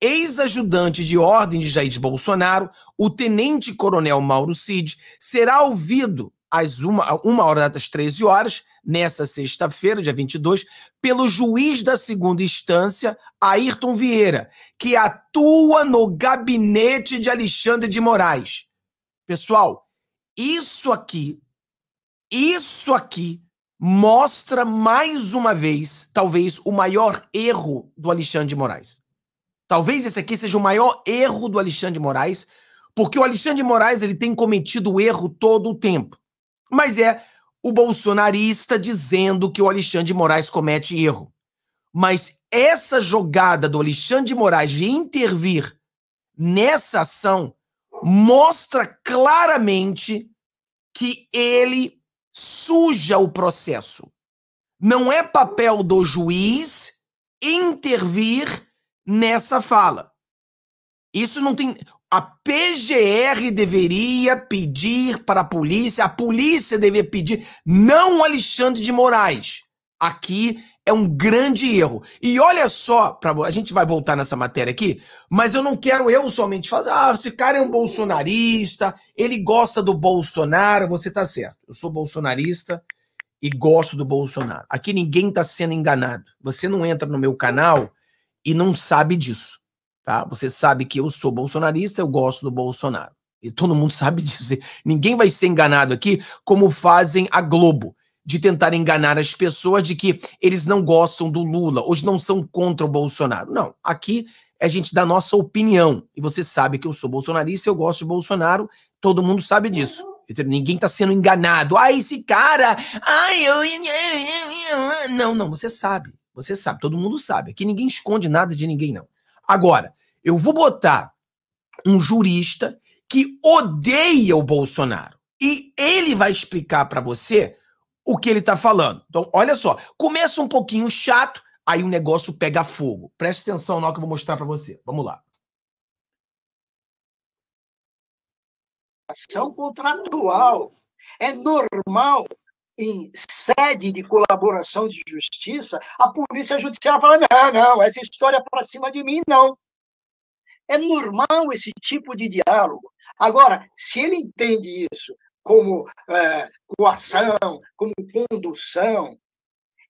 ex-ajudante de ordem de Jair Bolsonaro, o tenente-coronel Mauro Cid, será ouvido às uma, uma hora das 13 horas, nessa sexta-feira, dia 22, pelo juiz da segunda instância, Ayrton Vieira, que atua no gabinete de Alexandre de Moraes. Pessoal, isso aqui, isso aqui mostra mais uma vez, talvez, o maior erro do Alexandre de Moraes. Talvez esse aqui seja o maior erro do Alexandre de Moraes, porque o Alexandre de Moraes ele tem cometido o erro todo o tempo. Mas é o bolsonarista dizendo que o Alexandre de Moraes comete erro. Mas essa jogada do Alexandre de Moraes de intervir nessa ação mostra claramente que ele suja o processo. Não é papel do juiz intervir nessa fala. Isso não tem. A PGR deveria pedir para a polícia, a polícia deveria pedir, não Alexandre de Moraes. Aqui é um grande erro. E olha só, pra, a gente vai voltar nessa matéria aqui, mas eu não quero eu somente fazer, ah, esse cara é um bolsonarista, ele gosta do Bolsonaro, você tá certo. Eu sou bolsonarista e gosto do Bolsonaro. Aqui ninguém tá sendo enganado. Você não entra no meu canal e não sabe disso, tá? Você sabe que eu sou bolsonarista, eu gosto do Bolsonaro. E todo mundo sabe disso. Ninguém vai ser enganado aqui como fazem a Globo de tentar enganar as pessoas de que eles não gostam do Lula, hoje não são contra o Bolsonaro. Não, aqui a é gente dá nossa opinião. E você sabe que eu sou bolsonarista, eu gosto de Bolsonaro, todo mundo sabe disso. Ninguém está sendo enganado. Ah, esse cara! Ai, eu. Não, não, você sabe. Você sabe, todo mundo sabe. Aqui ninguém esconde nada de ninguém, não. Agora, eu vou botar um jurista que odeia o Bolsonaro e ele vai explicar para você o que ele tá falando. Então, olha só, começa um pouquinho chato, aí o negócio pega fogo. Preste atenção no que eu vou mostrar para você. Vamos lá. Ação contratual é normal em sede de colaboração de justiça, a polícia judiciária fala: não, não, essa história é para cima de mim, não. É normal esse tipo de diálogo. Agora, se ele entende isso como é, coação, como condução,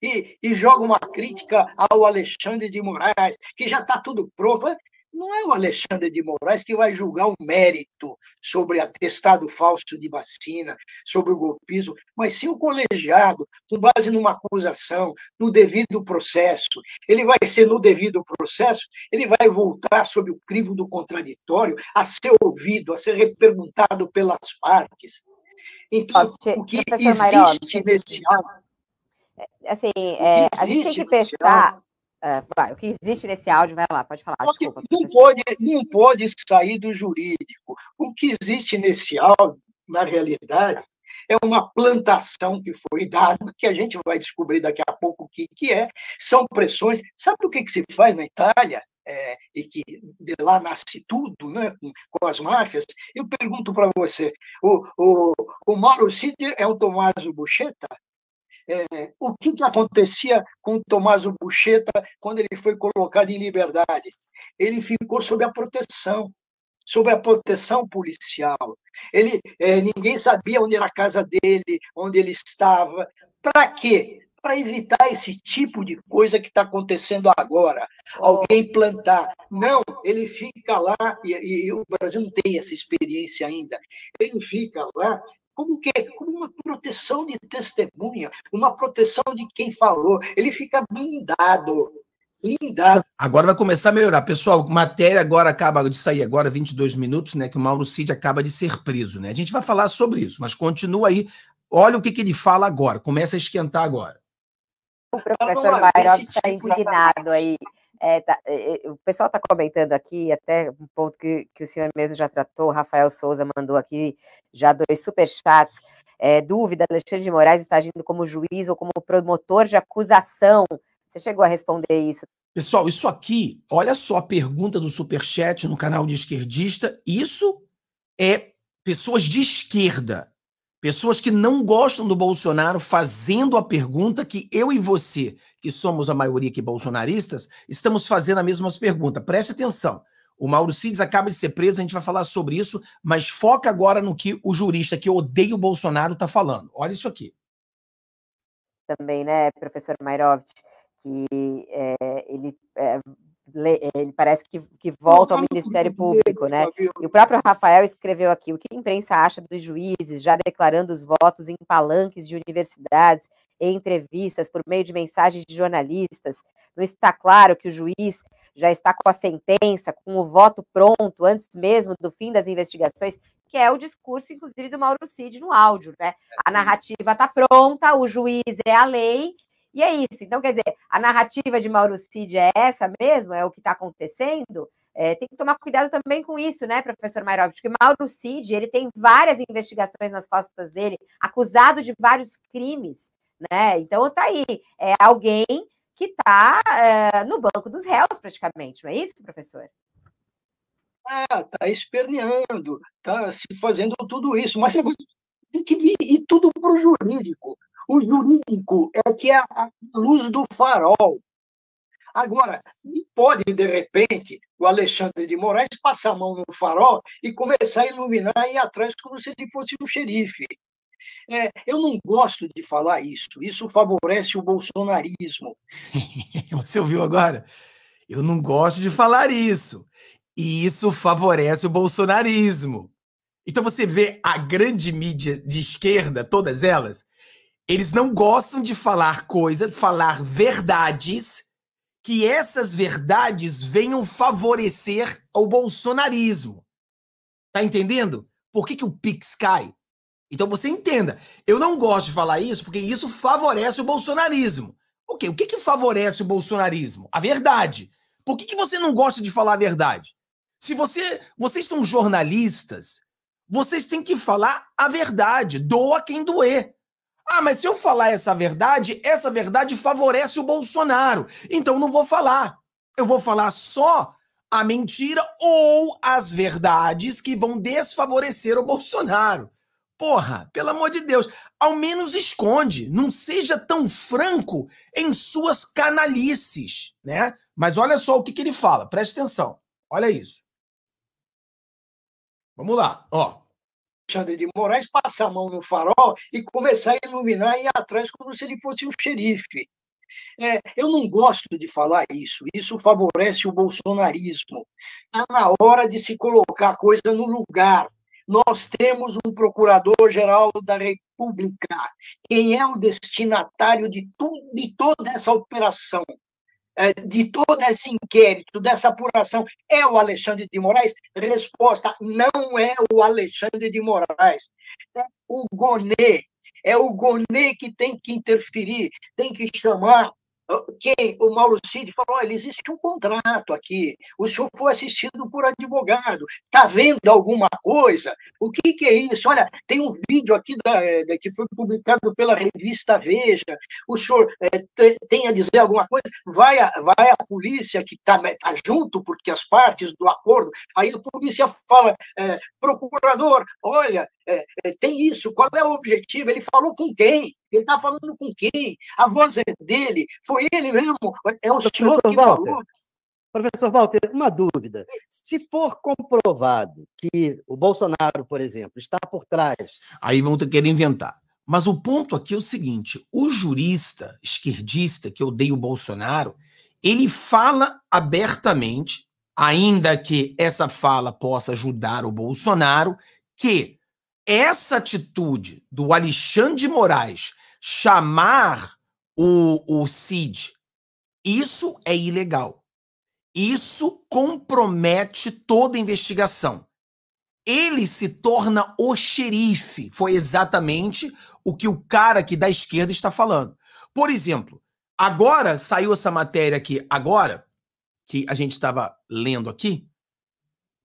e, e, joga uma crítica ao Alexandre de Moraes, que já está tudo pronto. Não é o Alexandre de Moraes que vai julgar o mérito sobre atestado falso de vacina, sobre o golpismo, mas sim o colegiado, com base numa acusação, no devido processo. Ele vai ser no devido processo, ele vai voltar sob o crivo do contraditório, a ser ouvido, a ser reperguntado pelas partes. Então, o que existe nesse ato. É, assim, é, a gente tem que pensar é, vai, o que existe nesse áudio, vai lá, pode falar. Desculpa, não, pode, não pode sair do jurídico. O que existe nesse áudio, na realidade, é uma plantação que foi dada, que a gente vai descobrir daqui a pouco o que, que é. São pressões. Sabe o que, que se faz na Itália? É, e que de lá nasce tudo, né, com, com as máfias, eu pergunto para você, o, o, o Mauro Cid é o Tommaso Buchetta? É, o que, que acontecia com Tomás o Bucheta quando ele foi colocado em liberdade? Ele ficou sob a proteção, sob a proteção policial. Ele, é, ninguém sabia onde era a casa dele, onde ele estava. Para quê? Para evitar esse tipo de coisa que está acontecendo agora. Alguém plantar. Não, ele fica lá, e, e o Brasil não tem essa experiência ainda. Ele fica lá como que como uma proteção de testemunha, uma proteção de quem falou. Ele fica blindado. Blindado. Agora vai começar a melhorar. Pessoal, matéria agora acaba de sair agora, 22 minutos, né? Que o Mauro Cid acaba de ser preso, né? A gente vai falar sobre isso, mas continua aí. Olha o que, que ele fala agora, começa a esquentar agora. O professor Mairov está tipo indignado aí. É, tá, é, é o pessoal está comentando aqui, até um ponto que, que o senhor mesmo já tratou, Rafael Souza mandou aqui já dois superchats. É, dúvida, Alexandre de Moraes está agindo como juiz ou como promotor de acusação. Você chegou a responder isso? Pessoal, isso aqui, olha só a pergunta do superchat no canal de esquerdista. Isso é pessoas de esquerda. Pessoas que não gostam do Bolsonaro fazendo a pergunta que eu e você, que somos a maioria que bolsonaristas, estamos fazendo a mesma pergunta. Preste atenção. O Mauro Cides acaba de ser preso, a gente vai falar sobre isso, mas foca agora no que o jurista que odeia o Bolsonaro está falando. Olha isso aqui. Também, né, professor Mairovitch, que é, ele é, eh, ele parece que, que volta ao Ministério Público, né? E o próprio Rafael escreveu aqui: o que a imprensa acha dos juízes já declarando os votos em palanques de universidades, em entrevistas, por meio de mensagens de jornalistas? Não está claro que o juiz já está com a sentença, com o voto pronto, antes mesmo do fim das investigações? Que é o discurso, inclusive, do Mauro Cid no áudio, né? A narrativa está pronta, o juiz é a lei, e é isso. Então, quer dizer, a narrativa de Mauro Cid é essa mesmo? É o que está acontecendo? É, tem que tomar cuidado também com isso, né, professor Mairovic? Porque Mauro Cid, ele tem várias investigações nas costas dele, acusado de vários crimes, né? Então, tá aí. É alguém que está é, eh, no banco dos réus, praticamente, não é isso, professor? Ah, tá esperneando, tá se fazendo tudo isso, mas tem que vir e tudo para o jurídico. O jurídico é que é a luz do farol. Agora, pode, de repente, o Alexandre de Moraes passar a mão no farol e começar a iluminar ir atrás como se ele fosse um xerife. É, eu não gosto de falar isso. Isso favorece o bolsonarismo. Você ouviu agora? Eu não gosto de falar isso. E isso favorece o bolsonarismo. Então você vê a grande mídia de esquerda, todas elas, eles não gostam de falar coisas, falar verdades, que essas verdades venham favorecer o bolsonarismo. Tá entendendo? Por que, que o Pix cai? Então você entenda. Eu não gosto de falar isso porque isso favorece o bolsonarismo. Ok, o que, que favorece o bolsonarismo? A verdade. Por que, que você não gosta de falar a verdade? Se você, vocês são jornalistas, vocês têm que falar a verdade. Doa quem doer. Ah, mas se eu falar essa verdade, essa verdade favorece o Bolsonaro. Então não vou falar. Eu vou falar só a mentira ou as verdades que vão desfavorecer o Bolsonaro. Porra, pelo amor de Deus, ao menos esconde, não seja tão franco em suas canalices, né? Mas olha só o que, que ele fala, preste atenção, olha isso. Vamos lá, ó. Alexandre de Moraes passar a mão no farol e começar a iluminar e ir atrás como se ele fosse um xerife. É, eu não gosto de falar isso, isso favorece o bolsonarismo. Está na hora de se colocar a coisa no lugar. Nós temos um procurador-geral da República. Quem é o destinatário de, tudo, de toda essa operação? É, de todo esse inquérito, dessa apuração, é o Alexandre de Moraes? Resposta: não é o Alexandre de Moraes. É o Gonê. É o Gonê que tem que interferir, tem que chamar quem o Mauro Cid falou, olha, existe um contrato aqui, o senhor foi assistido por advogado, está vendo alguma coisa? O que, que, é isso? Olha, tem um vídeo aqui da, da eh, que foi publicado pela revista Veja, o senhor é, tem a dizer alguma coisa? Vai a, vai a polícia que está né, tá junto, porque as partes do acordo, aí a polícia fala, é, procurador, olha, é, é tem isso, qual é o objetivo? Ele falou com quem? Ele está falando com quem? A voz é dele? Foi ele mesmo? É o Professor senhor que Walter, falou? Professor Walter, uma dúvida. Se for comprovado que o Bolsonaro, por exemplo, está por trás... Aí vão ter que inventar. Mas o ponto aqui é o seguinte, o jurista esquerdista que odeia o Bolsonaro, ele fala abertamente, ainda que essa fala possa ajudar o Bolsonaro, que essa atitude do Alexandre de Moraes chamar o, o CID. Isso é ilegal. Isso compromete toda a investigação. Ele se torna o xerife. Foi exatamente o que o cara aqui da esquerda está falando. Por exemplo, agora saiu essa matéria aqui, agora, que a gente estava lendo aqui,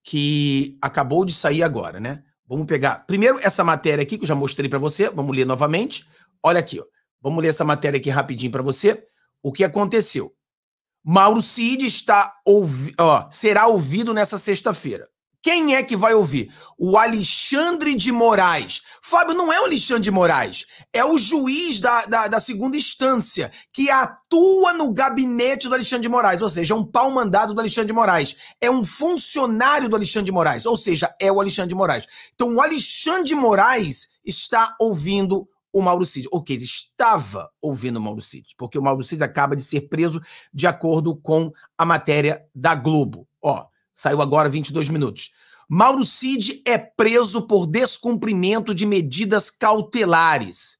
que acabou de sair agora, né? Vamos pegar primeiro essa matéria aqui que eu já mostrei para você, vamos ler novamente, Olha aqui, ó. vamos ler essa matéria aqui rapidinho para você. O que aconteceu? Mauro Cid está ouvi ó, será ouvido nessa sexta-feira. Quem é que vai ouvir? O Alexandre de Moraes. Fábio, não é o Alexandre de Moraes, é o juiz da, da, da segunda instância, que atua no gabinete do Alexandre de Moraes, ou seja, é um pau mandado do Alexandre de Moraes. É um funcionário do Alexandre de Moraes, ou seja, é o Alexandre de Moraes. Então, o Alexandre de Moraes está ouvindo o Mauro Cid. O Casey estava ouvindo o Mauro Cid, porque o Mauro Cid acaba de ser preso de acordo com a matéria da Globo. Ó, saiu agora 22 minutos. Mauro Cid é preso por descumprimento de medidas cautelares.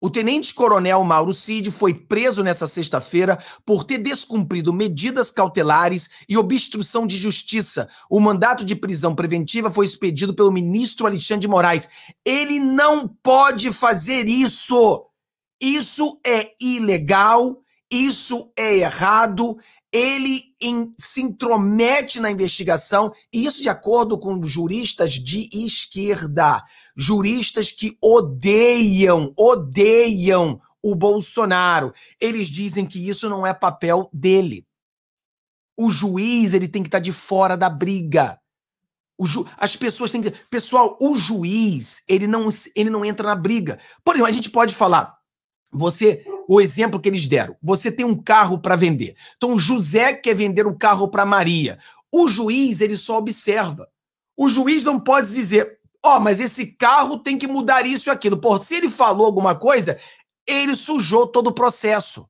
O tenente-coronel Mauro Cid foi preso nessa sexta-feira por ter descumprido medidas cautelares e obstrução de justiça. O mandato de prisão preventiva foi expedido pelo ministro Alexandre de Moraes. Ele não pode fazer isso. Isso é ilegal, isso é errado. Ele em, se intromete na investigação, e isso de acordo com juristas de esquerda juristas que odeiam, odeiam o Bolsonaro. Eles dizem que isso não é papel dele. O juiz ele tem que estar tá de fora da briga. Ju... As pessoas têm que. Pessoal, o juiz ele não, ele não entra na briga. Por exemplo, a gente pode falar. Você, o exemplo que eles deram, você tem um carro para vender. Então, José quer vender o um carro para Maria. O juiz ele só observa. O juiz não pode dizer, ó, mas esse carro tem que mudar isso e aquilo. Por se ele falou alguma coisa, ele sujou todo o processo.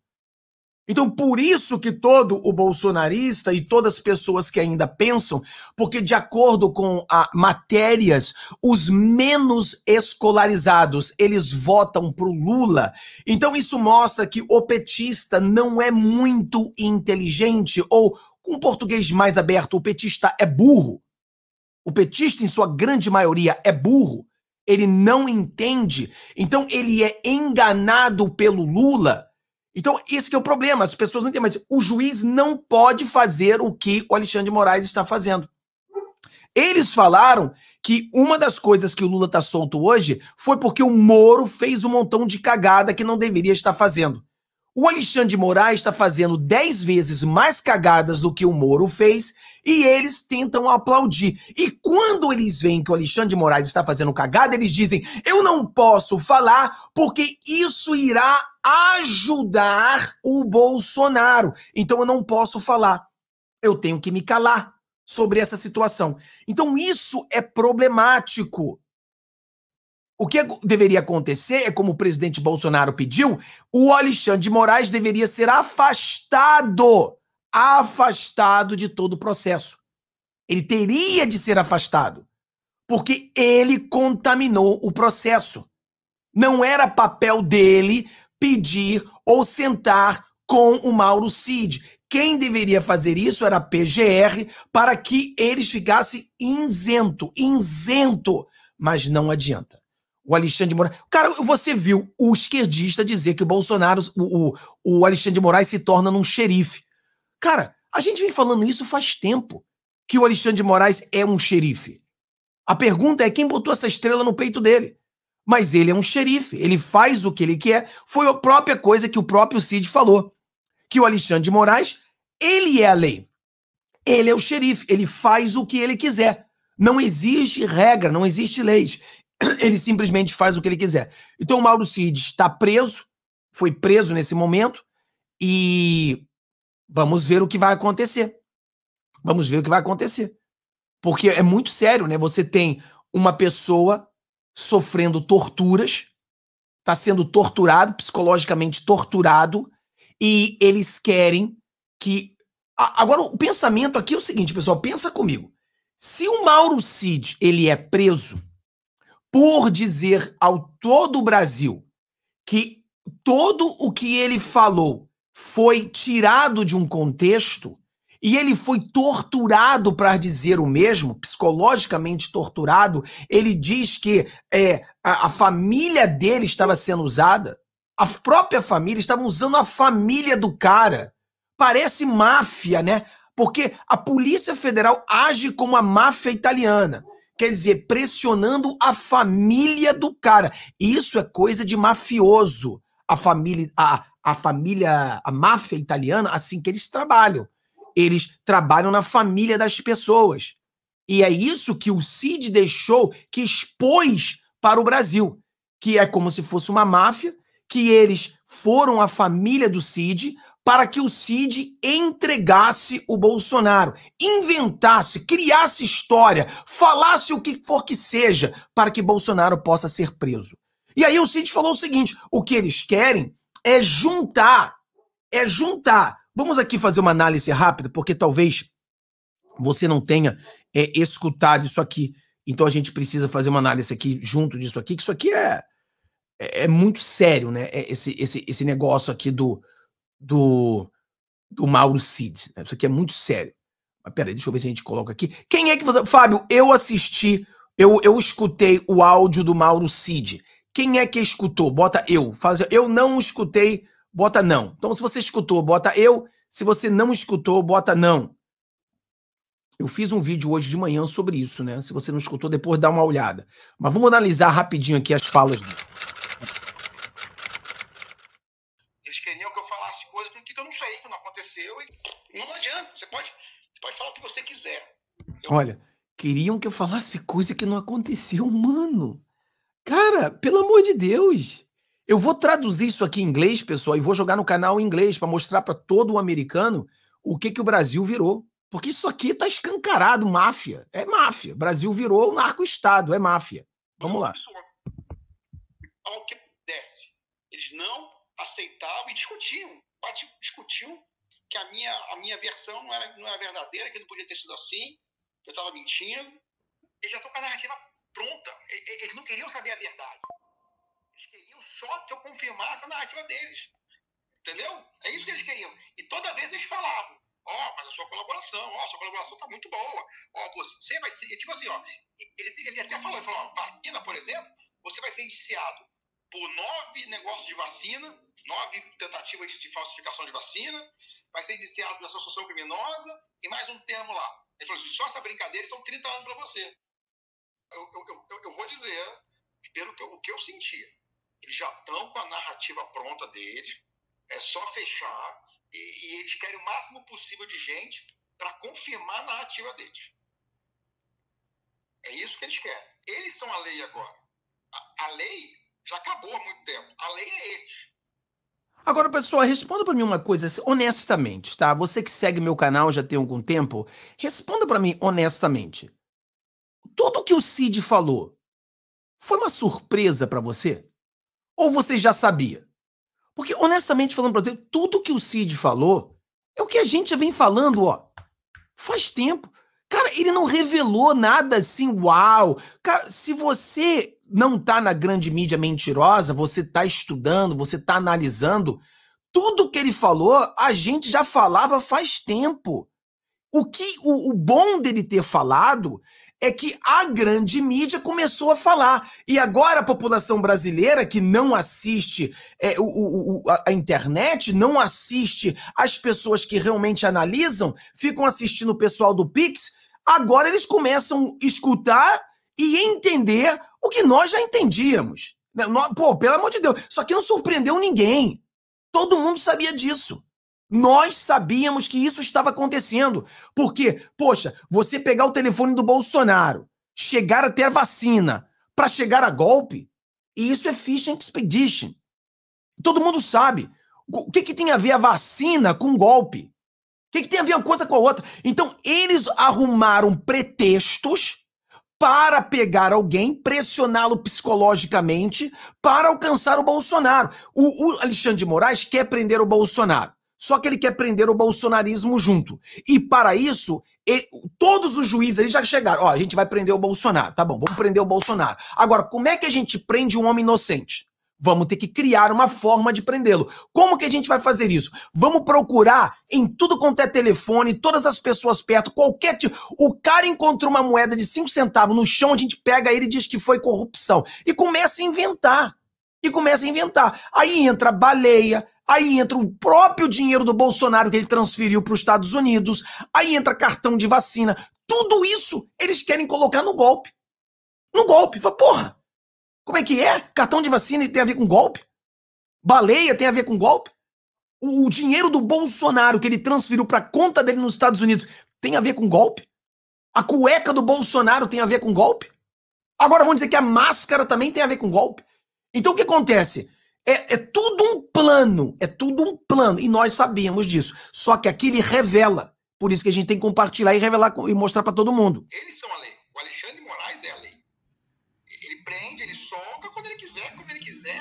Então, por isso que todo o bolsonarista e todas as pessoas que ainda pensam, porque de acordo com a ah, matérias, os menos escolarizados, eles votam pro Lula. Então, isso mostra que o petista não é muito inteligente ou com um português mais aberto, o petista é burro o petista, em sua grande maioria, é burro, ele não entende, então ele é enganado pelo Lula. Então, esse é o problema, as pessoas não entendem, mas o juiz não pode fazer o que o Alexandre de Moraes está fazendo. Eles falaram que uma das coisas que o Lula está solto hoje foi porque o Moro fez um montão de cagada que não deveria estar fazendo. O Alexandre de Moraes está fazendo dez vezes mais cagadas do que o Moro fez e eles tentam aplaudir. E quando eles veem que o Alexandre de Moraes está fazendo cagada, eles dizem: eu não posso falar porque isso irá ajudar o Bolsonaro. Então eu não posso falar. Eu tenho que me calar sobre essa situação. Então isso é problemático. O que deveria acontecer é, como o presidente Bolsonaro pediu, o Alexandre de Moraes deveria ser afastado, afastado de todo o processo. Ele teria de ser afastado, porque ele contaminou o processo. Não era papel dele pedir ou sentar com o Mauro Cid. Quem deveria fazer isso era a PGR para que eles ficassem isento, isento, mas não adianta o Alexandre de Moraes. Cara, você viu o esquerdista dizer que o Bolsonaro, o, o, o Alexandre de Moraes se torna um xerife. Cara, a gente vem falando isso faz tempo que o Alexandre de Moraes é um xerife. A pergunta é quem botou essa estrela no peito dele. Mas ele é um xerife, ele faz o que ele quer. Foi a própria coisa que o próprio Cid falou. Que o Alexandre de Moraes, ele é a lei. Ele é o xerife, ele faz o que ele quiser. Não existe regra, não existe leis. ele simplesmente faz o que ele quiser. Então o Mauro Cid está preso, foi preso nesse momento, e vamos ver o que vai acontecer. Vamos ver o que vai acontecer. Porque é muito sério, né? Você tem uma pessoa sofrendo torturas, está sendo torturado, psicologicamente torturado, e eles querem que. Agora, o pensamento aqui é o seguinte, pessoal, pensa comigo. Se o Mauro Cid ele é preso, por dizer ao todo o Brasil que todo o que ele falou foi tirado de um contexto e ele foi torturado para dizer o mesmo, psicologicamente torturado. Ele diz que é, a, a família dele estava sendo usada, a própria família, estava usando a família do cara. Parece máfia, né? Porque a Polícia Federal age como a máfia italiana quer dizer, pressionando a família do cara. Isso é coisa de mafioso. A família, a, a família, a máfia italiana, assim que eles trabalham. Eles trabalham na família das pessoas. E é isso que o Cid deixou, que expôs para o Brasil, que é como se fosse uma máfia, que eles foram a família do Cid, para que o Cid entregasse o Bolsonaro, inventasse, criasse história, falasse o que for que seja para que Bolsonaro possa ser preso. E aí o Cid falou o seguinte: o que eles querem é juntar, é juntar. Vamos aqui fazer uma análise rápida, porque talvez você não tenha é, escutado isso aqui. Então a gente precisa fazer uma análise aqui junto disso aqui, que isso aqui é, é, é muito sério, né? É esse, esse, esse negócio aqui do, do, do Mauro Cid. Né? Isso aqui é muito sério. Mas peraí, deixa eu ver se a gente coloca aqui. Quem é que você. Fábio, eu assisti, eu, eu escutei o áudio do Mauro Cid. Quem é que escutou? Bota eu. Faz, eu não escutei, bota não. Então, se você escutou, bota eu. Se você não escutou, bota não. Eu fiz um vídeo hoje de manhã sobre isso, né? Se você não escutou, depois dá uma olhada. Mas vamos analisar rapidinho aqui as falas dele. aconteceu e não adianta. Você pode, você pode falar o que você quiser. Eu... Olha, queriam que eu falasse coisa que não aconteceu, mano. Cara, pelo amor de Deus. Eu vou traduzir isso aqui em inglês, pessoal, e vou jogar no canal em inglês para mostrar para todo o americano o que, que o Brasil virou. Porque isso aqui tá escancarado, máfia. É máfia. Brasil virou narco-estado, é máfia. Vamos lá. Ao que desce. Eles não aceitavam e discutiam. Discutiam que a minha, a minha versão não era, não era verdadeira, que não podia ter sido assim, que eu estava mentindo. Eles já estão com a narrativa pronta. Eles não queriam saber a verdade. Eles queriam só que eu confirmasse a narrativa deles. Entendeu? É isso que eles queriam. E toda vez eles falavam: Ó, oh, mas a sua colaboração, ó, oh, sua colaboração tá muito boa. Ó, oh, você vai ser. Tipo assim, ó. Ele, ele até falou: ele falou vacina, por exemplo, você vai ser indiciado por nove negócios de vacina, nove tentativas de falsificação de vacina, vai ser indiciado de associação criminosa e mais um termo lá. Ele falou assim, só essa brincadeira são 30 anos para você. Eu, eu, eu, eu, vou dizer, pelo que eu, o que eu eles já estão com a narrativa pronta deles, é só fechar, e, e eles querem o máximo possível de gente para confirmar a narrativa deles. É isso que eles querem. Eles são a lei agora. A, a lei já acabou há muito tempo. A lei é eles. Agora, pessoal, responda para mim uma coisa, honestamente, tá? Você que segue meu canal já tem algum tempo, responda para mim honestamente. Tudo que o Cid falou foi uma surpresa para você? Ou você já sabia? Porque, honestamente falando para você, tudo que o Cid falou é o que a gente já vem falando, ó, faz tempo. Cara, ele não revelou nada assim, uau. Cara, se você não está na grande mídia mentirosa, você está estudando, você está analisando. Tudo que ele falou, a gente já falava faz tempo. O que o, o bom dele ter falado é que a grande mídia começou a falar. E agora a população brasileira que não assiste é, o, o, a internet, não assiste as pessoas que realmente analisam, ficam assistindo o pessoal do Pix, agora eles começam a escutar e entender o que nós já entendíamos. Né? Pô, pelo amor de Deus, isso aqui não surpreendeu ninguém. Todo mundo sabia disso. Nós sabíamos que isso estava acontecendo. Porque, poxa, você pegar o telefone do Bolsonaro, chegar até a vacina, para chegar a golpe, e isso é fishing expedition. Todo mundo sabe. O que, que tem a ver a vacina com golpe? O que, que tem a ver uma coisa com a outra? Então, eles arrumaram pretextos para pegar alguém, pressioná-lo psicologicamente para alcançar o Bolsonaro. O, o, Alexandre de Moraes quer prender o Bolsonaro. Só que ele quer prender o bolsonarismo junto. E para isso, ele, todos os juízes eles já chegaram. Ó, a gente vai prender o Bolsonaro. Tá bom, vamos prender o Bolsonaro. Agora, como é que a gente prende um homem inocente? Vamos ter que criar uma forma de prendê-lo. Como que a gente vai fazer isso? Vamos procurar em tudo quanto é telefone, todas as pessoas perto, qualquer tipo. O cara encontrou uma moeda de 5 centavos no chão, a gente pega ele e diz que foi corrupção. E começa a inventar. E começa a inventar. Aí entra baleia, aí entra o próprio dinheiro do Bolsonaro que ele transferiu para os Estados Unidos, aí entra cartão de vacina. Tudo isso eles querem colocar no golpe. No golpe. Fala, porra, como é que é? Cartão de vacina tem a ver com golpe? Baleia tem a ver com golpe? O, o dinheiro do Bolsonaro que ele transferiu para conta dele nos Estados Unidos tem a ver com golpe? A cueca do Bolsonaro tem a ver com golpe? Agora vão dizer que a máscara também tem a ver com golpe? Então o que acontece? É, é, tudo um plano, é tudo um plano, e nós sabíamos disso. Só que aqui ele revela, por isso que a gente tem que compartilhar e revelar e mostrar para todo mundo. Eles são a lei. O Alexandre Moraes é a lei. Ele prende, ele quando ele quiser, como ele quiser,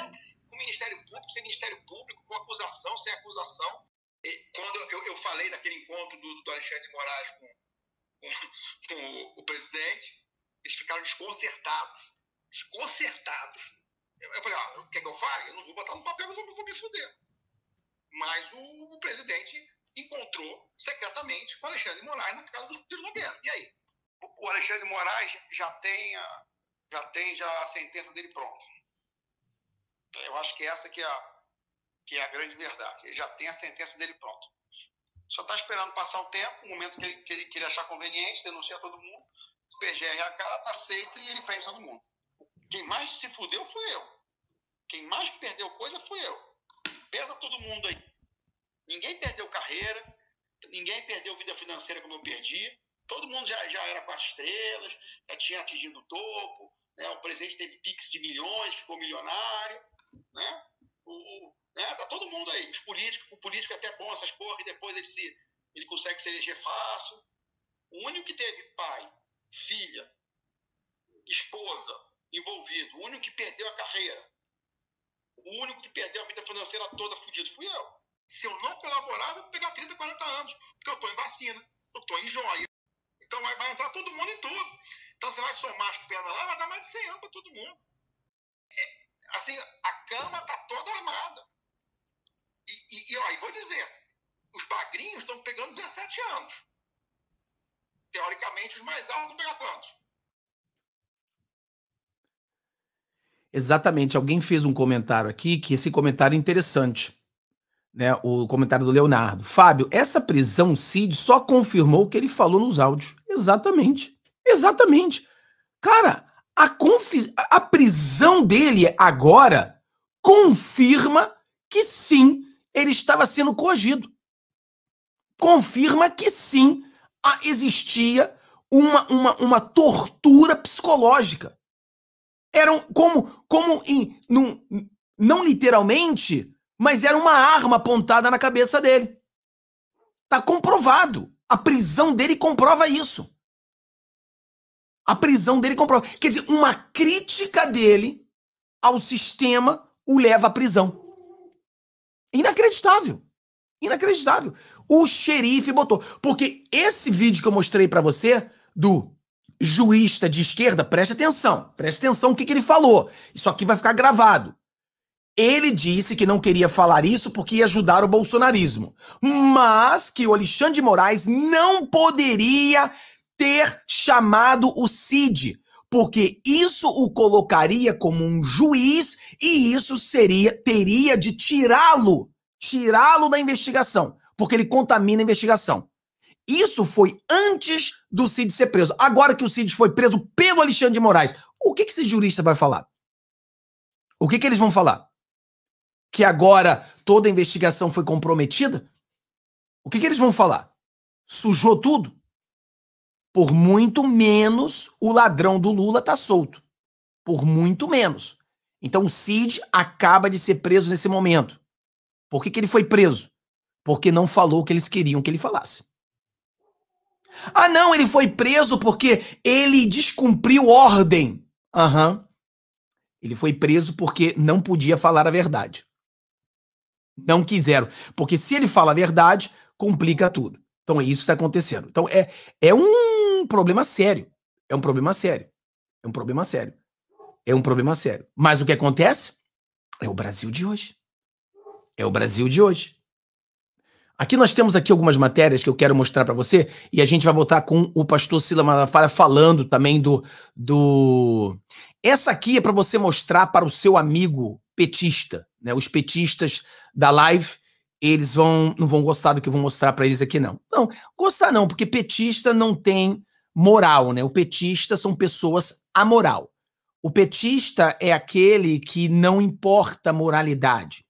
com o Ministério Público, sem Ministério Público, com acusação, sem acusação. E quando eu, eu, falei daquele encontro do, do Alexandre de Moraes com, com, com o, o, presidente, eles ficaram desconcertados. Desconcertados. Eu, eu falei, ah, quer é que eu fale? Eu não vou botar no papel, eu não vou me fuder. Mas o, o presidente encontrou secretamente com o Alexandre de Moraes na casa do Ciro Nogueira. E aí? O Alexandre de Moraes já tem a, já tem já a sentença dele pronta. Então, eu acho que é essa que é a, que é a grande verdade. Ele já tem a sentença dele pronta. Só está esperando passar o tempo, o momento que ele, que ele, que ele achar conveniente, denuncia todo mundo, o PGR acata, aceita e ele prende todo mundo. Quem mais se fudeu foi eu. Quem mais perdeu coisa foi eu. Pesa todo mundo aí. Ninguém perdeu carreira, ninguém perdeu vida financeira como eu perdi, todo mundo já, já era quatro estrelas, já tinha atingido o topo, né? o presidente teve piques de milhões, ficou milionário, né? O, né? Tá todo mundo aí, os políticos, o político é até bom essas porra, e depois ele, se, ele consegue se eleger fácil. O único que teve pai, filha, esposa envolvido, o único que perdeu a carreira, o único que perdeu a vida financeira toda fudido fui eu. Se eu não colaborava, eu vou pegar 30, 40 anos, porque eu estou em vacina, eu estou em joia, então vai, vai, entrar todo mundo em tudo. Então você vai somar as pernas lá, vai dar mais de 100 anos para todo mundo. É, assim, a cama está toda armada. E, e, e, ó, e vou dizer, os bagrinhos estão pegando 17 anos. Teoricamente, os mais altos vão pegar quantos? Exatamente. Alguém fez um comentário aqui que esse comentário é interessante né, o comentário do Leonardo. Fábio, essa prisão Cid só confirmou o que ele falou nos áudios. Exatamente. Exatamente. Cara, a, confi a prisão dele agora confirma que sim, ele estava sendo coagido. Confirma que sim, existia uma, uma, uma tortura psicológica. Eram como, como em, num, não literalmente, mas era uma arma apontada na cabeça dele. Tá comprovado. A prisão dele comprova isso. A prisão dele comprova. Quer dizer, uma crítica dele ao sistema o leva à prisão. Inacreditável. Inacreditável. O xerife botou. Porque esse vídeo que eu mostrei para você, do jurista de esquerda, preste atenção. Preste atenção o que, que ele falou. Isso aqui vai ficar gravado. Ele disse que não queria falar isso porque ia ajudar o bolsonarismo, mas que o Alexandre de Moraes não poderia ter chamado o Cid, porque isso o colocaria como um juiz e isso seria teria de tirá-lo, tirá-lo da investigação, porque ele contamina a investigação. Isso foi antes do Cid ser preso. Agora que o Cid foi preso pelo Alexandre de Moraes, o que, que esse jurista vai falar? O que, que eles vão falar? que agora toda a investigação foi comprometida? O que, que eles vão falar? Sujou tudo? Por muito menos, o ladrão do Lula tá solto. Por muito menos. Então o Cid acaba de ser preso nesse momento. Por que, que ele foi preso? Porque não falou o que eles queriam que ele falasse. Ah, não, ele foi preso porque ele descumpriu ordem. Aham. Uhum. Ele foi preso porque não podia falar a verdade. Não quiseram. Porque se ele fala a verdade, complica tudo. Então é isso que está acontecendo. Então é, é um problema sério. É um problema sério. É um problema sério. É um problema sério. Mas o que acontece é o Brasil de hoje. É o Brasil de hoje. Aqui nós temos aqui algumas matérias que eu quero mostrar para você e a gente vai voltar com o pastor Sila Malafaia falando também do, do essa aqui é para você mostrar para o seu amigo petista, né? Os petistas da live, eles vão não vão gostar do que eu vou mostrar para eles aqui não. Não, gostar não, porque petista não tem moral, né? O petista são pessoas amoral. O petista é aquele que não importa moralidade.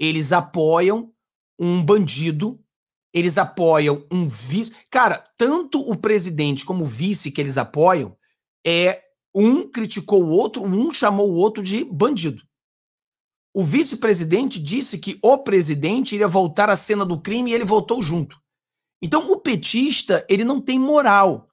Eles apoiam um bandido, eles apoiam um vice. Cara, tanto o presidente como o vice que eles apoiam é um criticou o outro, um chamou o outro de bandido. O vice-presidente disse que o presidente iria voltar à cena do crime e ele voltou junto. Então, o petista, ele não tem moral.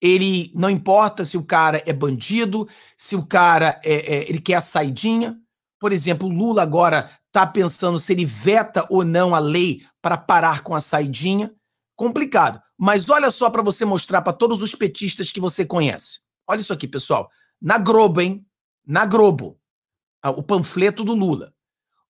Ele não importa se o cara é bandido, se o cara é, é, ele quer a saidinha. Por exemplo, Lula agora está pensando se ele veta ou não a lei para parar com a saidinha. Complicado. Mas olha só para você mostrar para todos os petistas que você conhece. Olha isso aqui, pessoal. Na Globo, hein? Na Globo. Ah, o panfleto do Lula.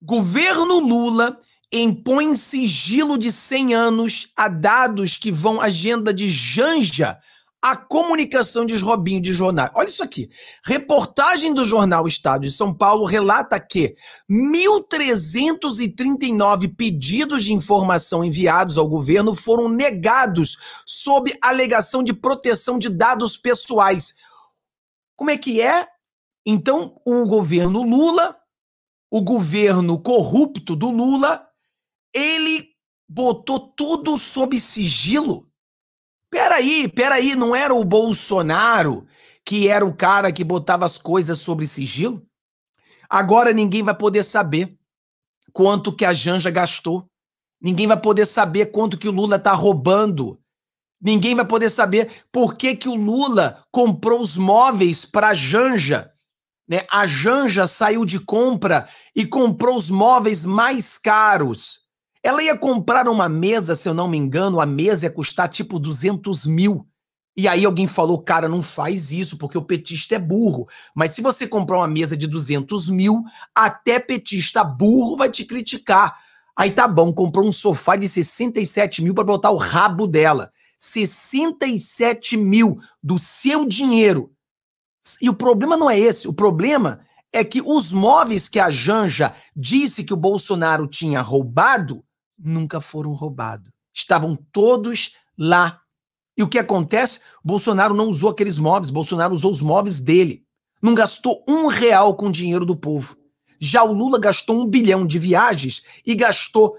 Governo Lula impõe sigilo de 100 anos a dados que vão agenda de Janja a comunicação de Robinho de jornal. Olha isso aqui. Reportagem do jornal Estado de São Paulo relata que 1.339 pedidos de informação enviados ao governo foram negados sob alegação de proteção de dados pessoais. Como é que é? Então, o governo Lula, o governo corrupto do Lula, ele botou tudo sob sigilo. Peraí, peraí, não era o Bolsonaro que era o cara que botava as coisas sobre sigilo? Agora ninguém vai poder saber quanto que a Janja gastou. Ninguém vai poder saber quanto que o Lula tá roubando Ninguém vai poder saber por que, que o Lula comprou os móveis para Janja. Né? A Janja saiu de compra e comprou os móveis mais caros. Ela ia comprar uma mesa, se eu não me engano, a mesa ia custar tipo 200 mil. E aí alguém falou, cara, não faz isso, porque o petista é burro. Mas se você comprar uma mesa de 200 mil, até petista burro vai te criticar. Aí tá bom, comprou um sofá de 67 mil para botar o rabo dela. 67 mil do seu dinheiro. E o problema não é esse. O problema é que os móveis que a Janja disse que o Bolsonaro tinha roubado nunca foram roubados. Estavam todos lá. E o que acontece? Bolsonaro não usou aqueles móveis, Bolsonaro usou os móveis dele. Não gastou um real com o dinheiro do povo. Já o Lula gastou um bilhão de viagens e gastou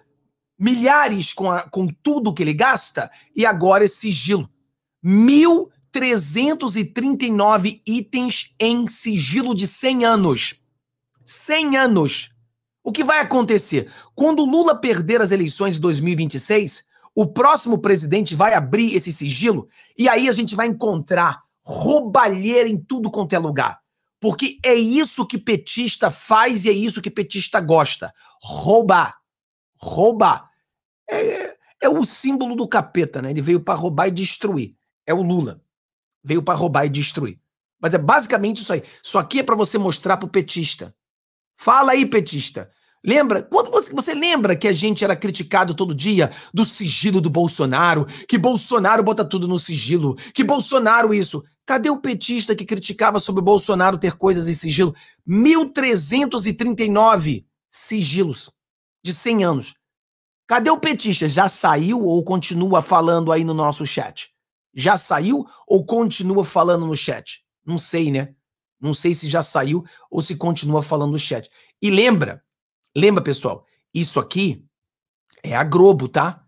milhares com, a, com tudo que ele gasta, e agora é sigilo. 1.339 itens em sigilo de 100 anos. 100 anos. O que vai acontecer? Quando Lula perder as eleições de 2026, o próximo presidente vai abrir esse sigilo e aí a gente vai encontrar roubalheira em tudo quanto é lugar. Porque é isso que petista faz e é isso que petista gosta. Roubar. Roubar. É, é, é o símbolo do capeta, né? Ele veio para roubar e destruir. É o Lula. Veio para roubar e destruir. Mas é basicamente isso aí. Isso aqui é para você mostrar pro petista. Fala aí, petista. Lembra? Quando você, você lembra que a gente era criticado todo dia do sigilo do Bolsonaro? Que Bolsonaro bota tudo no sigilo? Que Bolsonaro isso? Cadê o petista que criticava sobre o Bolsonaro ter coisas em sigilo? 1339 sigilos de 100 anos. Cadê o petista? Já saiu ou continua falando aí no nosso chat? Já saiu ou continua falando no chat? Não sei, né? Não sei se já saiu ou se continua falando no chat. E lembra, lembra, pessoal, isso aqui é a Globo, tá?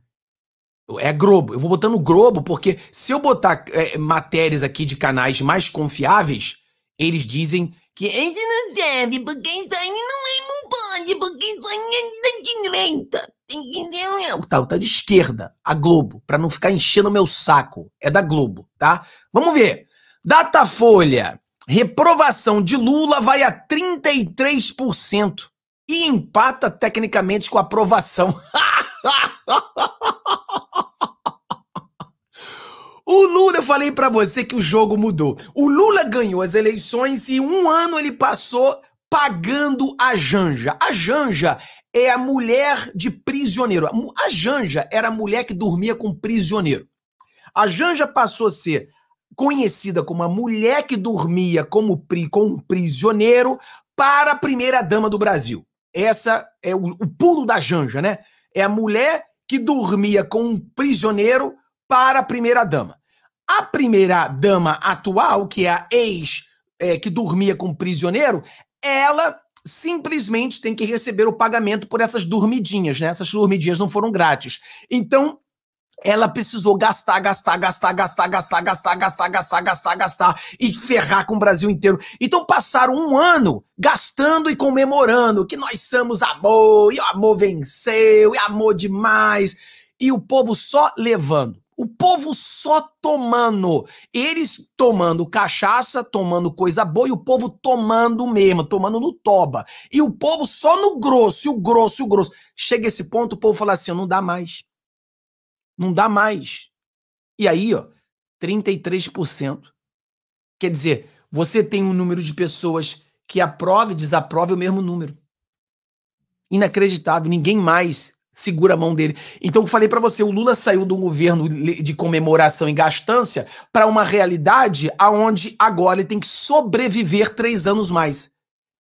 É Globo. Eu vou botando Globo porque se eu botar é, matérias aqui de canais mais confiáveis, eles dizem que esse não serve, porque isso aí não, é, não pode, porque isso aí é da direita. O é, tal tá, tá de esquerda, a Globo, para não ficar enchendo meu saco. É da Globo, tá? Vamos ver. Datafolha. Reprovação de Lula vai a 33% e empata tecnicamente com aprovação. O Lula, eu falei para você que o jogo mudou. O Lula ganhou as eleições e um ano ele passou pagando a Janja. A Janja é a mulher de prisioneiro. A Janja era a mulher que dormia com prisioneiro. A Janja passou a ser conhecida como a mulher que dormia como pri, com um prisioneiro para a primeira dama do Brasil. Essa é o, o pulo da Janja, né? É a mulher que dormia com um prisioneiro para a primeira-dama. A primeira-dama atual, que é a ex é, que dormia com o prisioneiro, ela simplesmente tem que receber o pagamento por essas dormidinhas, né? Essas dormidinhas não foram grátis. Então, ela precisou gastar, gastar, gastar, gastar, gastar, gastar, gastar, gastar, gastar, gastar e ferrar com o Brasil inteiro. Então passaram um ano gastando e comemorando que nós somos amor, e o amor venceu, e amor demais, e o povo só levando. O povo só tomando. Eles tomando cachaça, tomando coisa boa, e o povo tomando mesmo, tomando no toba. E o povo só no grosso, o grosso, o grosso. Chega esse ponto, o povo fala assim: não dá mais. Não dá mais. E aí, ó, 33%. Quer dizer, você tem um número de pessoas que aprova e desaprova o mesmo número. Inacreditável, ninguém mais segura a mão dele. Então, eu falei para você, o Lula saiu de um governo de comemoração e gastância para uma realidade aonde agora ele tem que sobreviver três anos mais.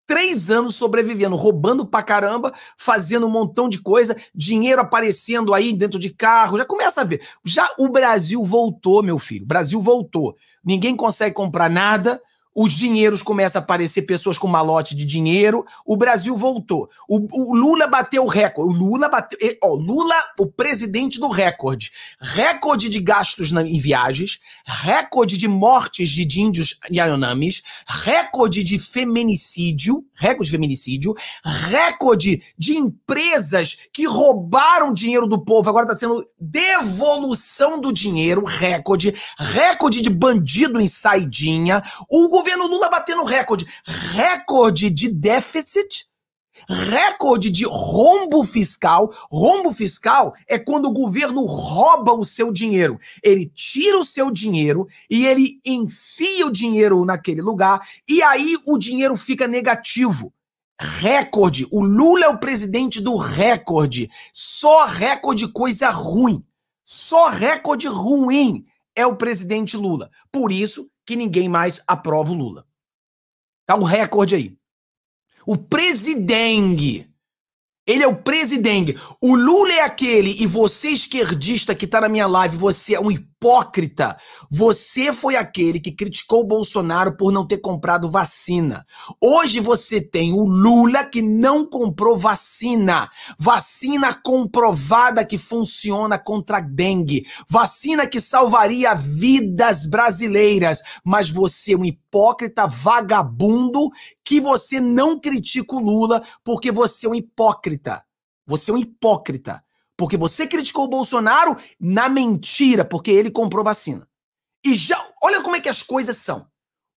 Três anos sobrevivendo, roubando pra caramba, fazendo um montão de coisa, dinheiro aparecendo aí dentro de carro. Já começa a ver. Já o Brasil voltou, meu filho. O Brasil voltou. Ninguém consegue comprar nada os dinheiros começam a aparecer, pessoas com malote de dinheiro, o Brasil voltou. O, o Lula bateu o recorde. O Lula bateu. Eh, ó, Lula, o presidente do recorde. Recorde de gastos na, em viagens, recorde de mortes de, de índios ayonamis, recorde de feminicídio, recorde de feminicídio, recorde de empresas que roubaram dinheiro do povo, agora está sendo devolução do dinheiro, recorde, recorde de bandido em saidinha. O governo Lula batendo recorde. Recorde de déficit, recorde de rombo fiscal. Rombo fiscal é quando o governo rouba o seu dinheiro. Ele tira o seu dinheiro e ele enfia o dinheiro naquele lugar e aí o dinheiro fica negativo. Recorde. O Lula é o presidente do recorde. Só recorde coisa ruim. Só recorde ruim é o presidente Lula. Por isso que ninguém mais aprova o Lula. Tá o um recorde aí. O presidengue. Ele é o presidengue. O Lula é aquele, e você esquerdista que tá na minha live, você é um hipócrita hipócrita. Você foi aquele que criticou o Bolsonaro por não ter comprado vacina. Hoje você tem o Lula que não comprou vacina. Vacina comprovada que funciona contra a dengue. Vacina que salvaria vidas brasileiras. Mas você é um hipócrita vagabundo que você não critica o Lula porque você é um hipócrita. Você é um hipócrita. Porque você criticou o Bolsonaro na mentira, porque ele comprou vacina. E já. Olha como é que as coisas são.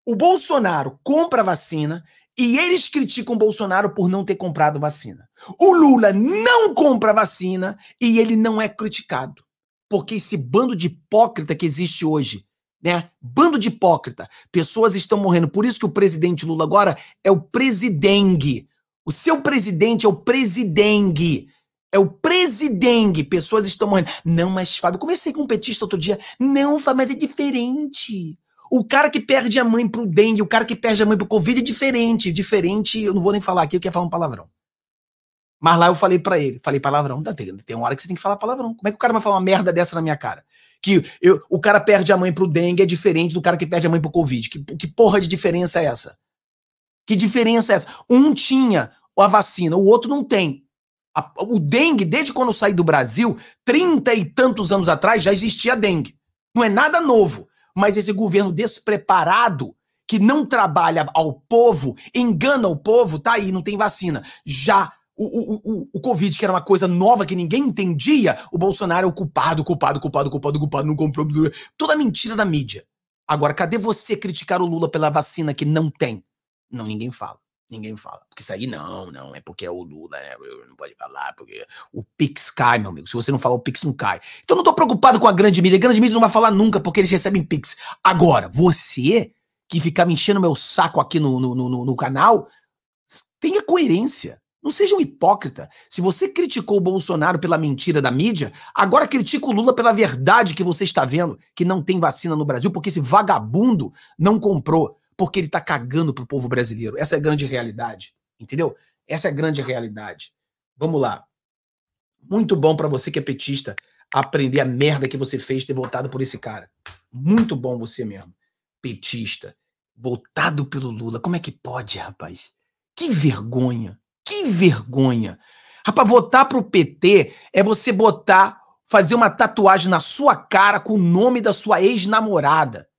O Bolsonaro compra vacina e eles criticam o Bolsonaro por não ter comprado vacina. O Lula não compra vacina e ele não é criticado. Porque esse bando de hipócrita que existe hoje, né? Bando de hipócrita. Pessoas estão morrendo. Por isso que o presidente Lula agora é o presidengue. O seu presidente é o presidengue. É o presidente, Pessoas estão morrendo. Não, mas Fábio, comecei com um petista outro dia. Não, Fábio, mas é diferente. O cara que perde a mãe pro dengue, o cara que perde a mãe pro Covid é diferente. Diferente, eu não vou nem falar aqui, eu quero falar um palavrão. Mas lá eu falei para ele, falei palavrão, tem, tem uma hora que você tem que falar palavrão. Como é que o cara vai falar uma merda dessa na minha cara? Que eu, o cara perde a mãe pro dengue é diferente do cara que perde a mãe pro Covid. Que, que porra de diferença é essa? Que diferença é essa? Um tinha a vacina, o outro não tem. A, o dengue, desde quando eu saí do Brasil, trinta e tantos anos atrás, já existia dengue. Não é nada novo. Mas esse governo despreparado, que não trabalha ao povo, engana o povo, tá aí, não tem vacina. Já o, o, o, o Covid, que era uma coisa nova que ninguém entendia, o Bolsonaro é o culpado, culpado, culpado, culpado, culpado, não comprou. Toda mentira da mídia. Agora, cadê você criticar o Lula pela vacina que não tem? Não, ninguém fala ninguém fala. Porque isso aí não, não, é porque é o Lula, né? Eu não pode falar, porque o Pix cai, meu amigo. Se você não falar, o Pix não cai. Então não tô preocupado com a grande mídia. A grande mídia não vai falar nunca, porque eles recebem Pix. Agora, você que ficava enchendo meu saco aqui no, no, no, no canal, tenha coerência. Não seja um hipócrita. Se você criticou o Bolsonaro pela mentira da mídia, agora critica o Lula pela verdade que você está vendo, que não tem vacina no Brasil, porque esse vagabundo não comprou porque ele está cagando pro povo brasileiro. Essa é a grande realidade, entendeu? Essa é a grande realidade. Vamos lá. Muito bom para você que é petista aprender a merda que você fez ter votado por esse cara. Muito bom você mesmo, petista, votado pelo Lula. Como é que pode, rapaz? Que vergonha. Que vergonha. Rapaz, votar pro PT é você botar, fazer uma tatuagem na sua cara com o nome da sua ex-namorada.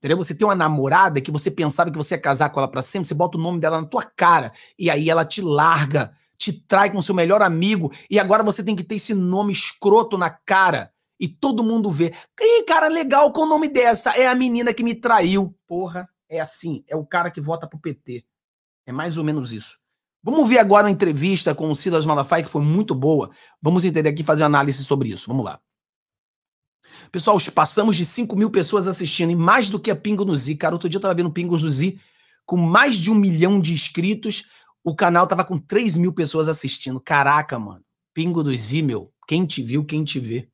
Entendeu? Você tem uma namorada que você pensava que você ia casar com ela para sempre, você bota o nome dela na tua cara e aí ela te larga, te trai com seu melhor amigo e agora você tem que ter esse nome escroto na cara e todo mundo vê. Ih, cara legal com o nome dessa, é a menina que me traiu. Porra, é assim, é o cara que vota pro PT. É mais ou menos isso. Vamos ver agora uma entrevista com o Silas Malafaia que foi muito boa. Vamos entender aqui fazer uma análise sobre isso. Vamos lá. Pessoal, passamos de 5 mil pessoas assistindo, e mais do que a Pingo no Z. Cara, outro dia eu tava vendo Pingos no Z com mais de um milhão de inscritos. O canal tava com 3 mil pessoas assistindo. Caraca, mano. Pingo do Z, meu. Quem te viu, quem te vê.